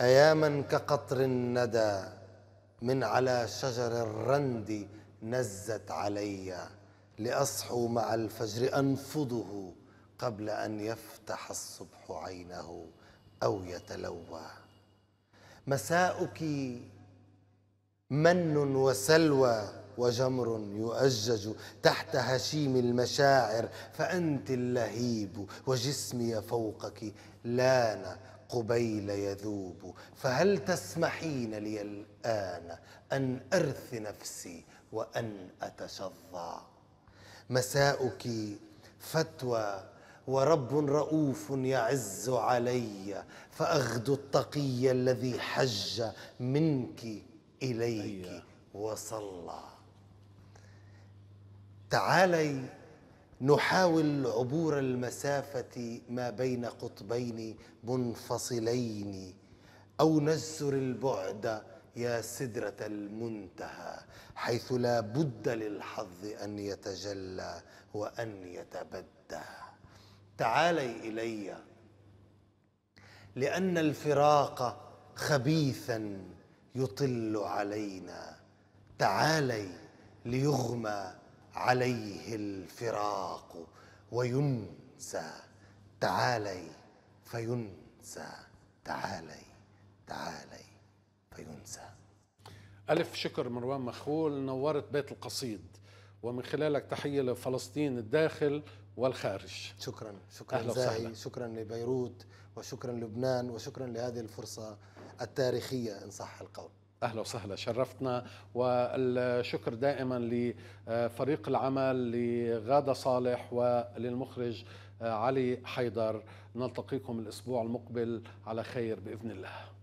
أياما كقطر الندى من على شجر الرند نزت علي لأصحو مع الفجر أنفضه قبل أن يفتح الصبح عينه أو يتلوى مساؤك من وسلوى وجمر يؤجج تحت هشيم المشاعر فأنت اللهيب وجسمي فوقك لان قبيل يذوب فهل تسمحين لي الآن أن أرث نفسي وأن أتشظى مساؤك فتوى ورب رؤوف يعز علي فأغدو التقي الذي حج منك إليك أيوة. وصلى تعالي نحاول عبور المسافة ما بين قطبين منفصلين أو نجسر البعد يا سدرة المنتهى حيث لا بد للحظ أن يتجلى وأن يتبدى تعالي الي لان الفراق خبيثا يطل علينا تعالي ليغمى عليه الفراق وينسى تعالي فينسى تعالي تعالي فينسى ألف شكر مروان مخول نورت بيت القصيد ومن خلالك تحية لفلسطين الداخل والخارج شكرا شكرا أهلا زاهي وسهلا. شكرا لبيروت وشكرا لبنان وشكرا لهذه الفرصة التاريخية إن صح القول اهلا وسهلا شرفتنا والشكر دائما لفريق العمل لغاده صالح وللمخرج علي حيدر نلتقيكم الاسبوع المقبل على خير باذن الله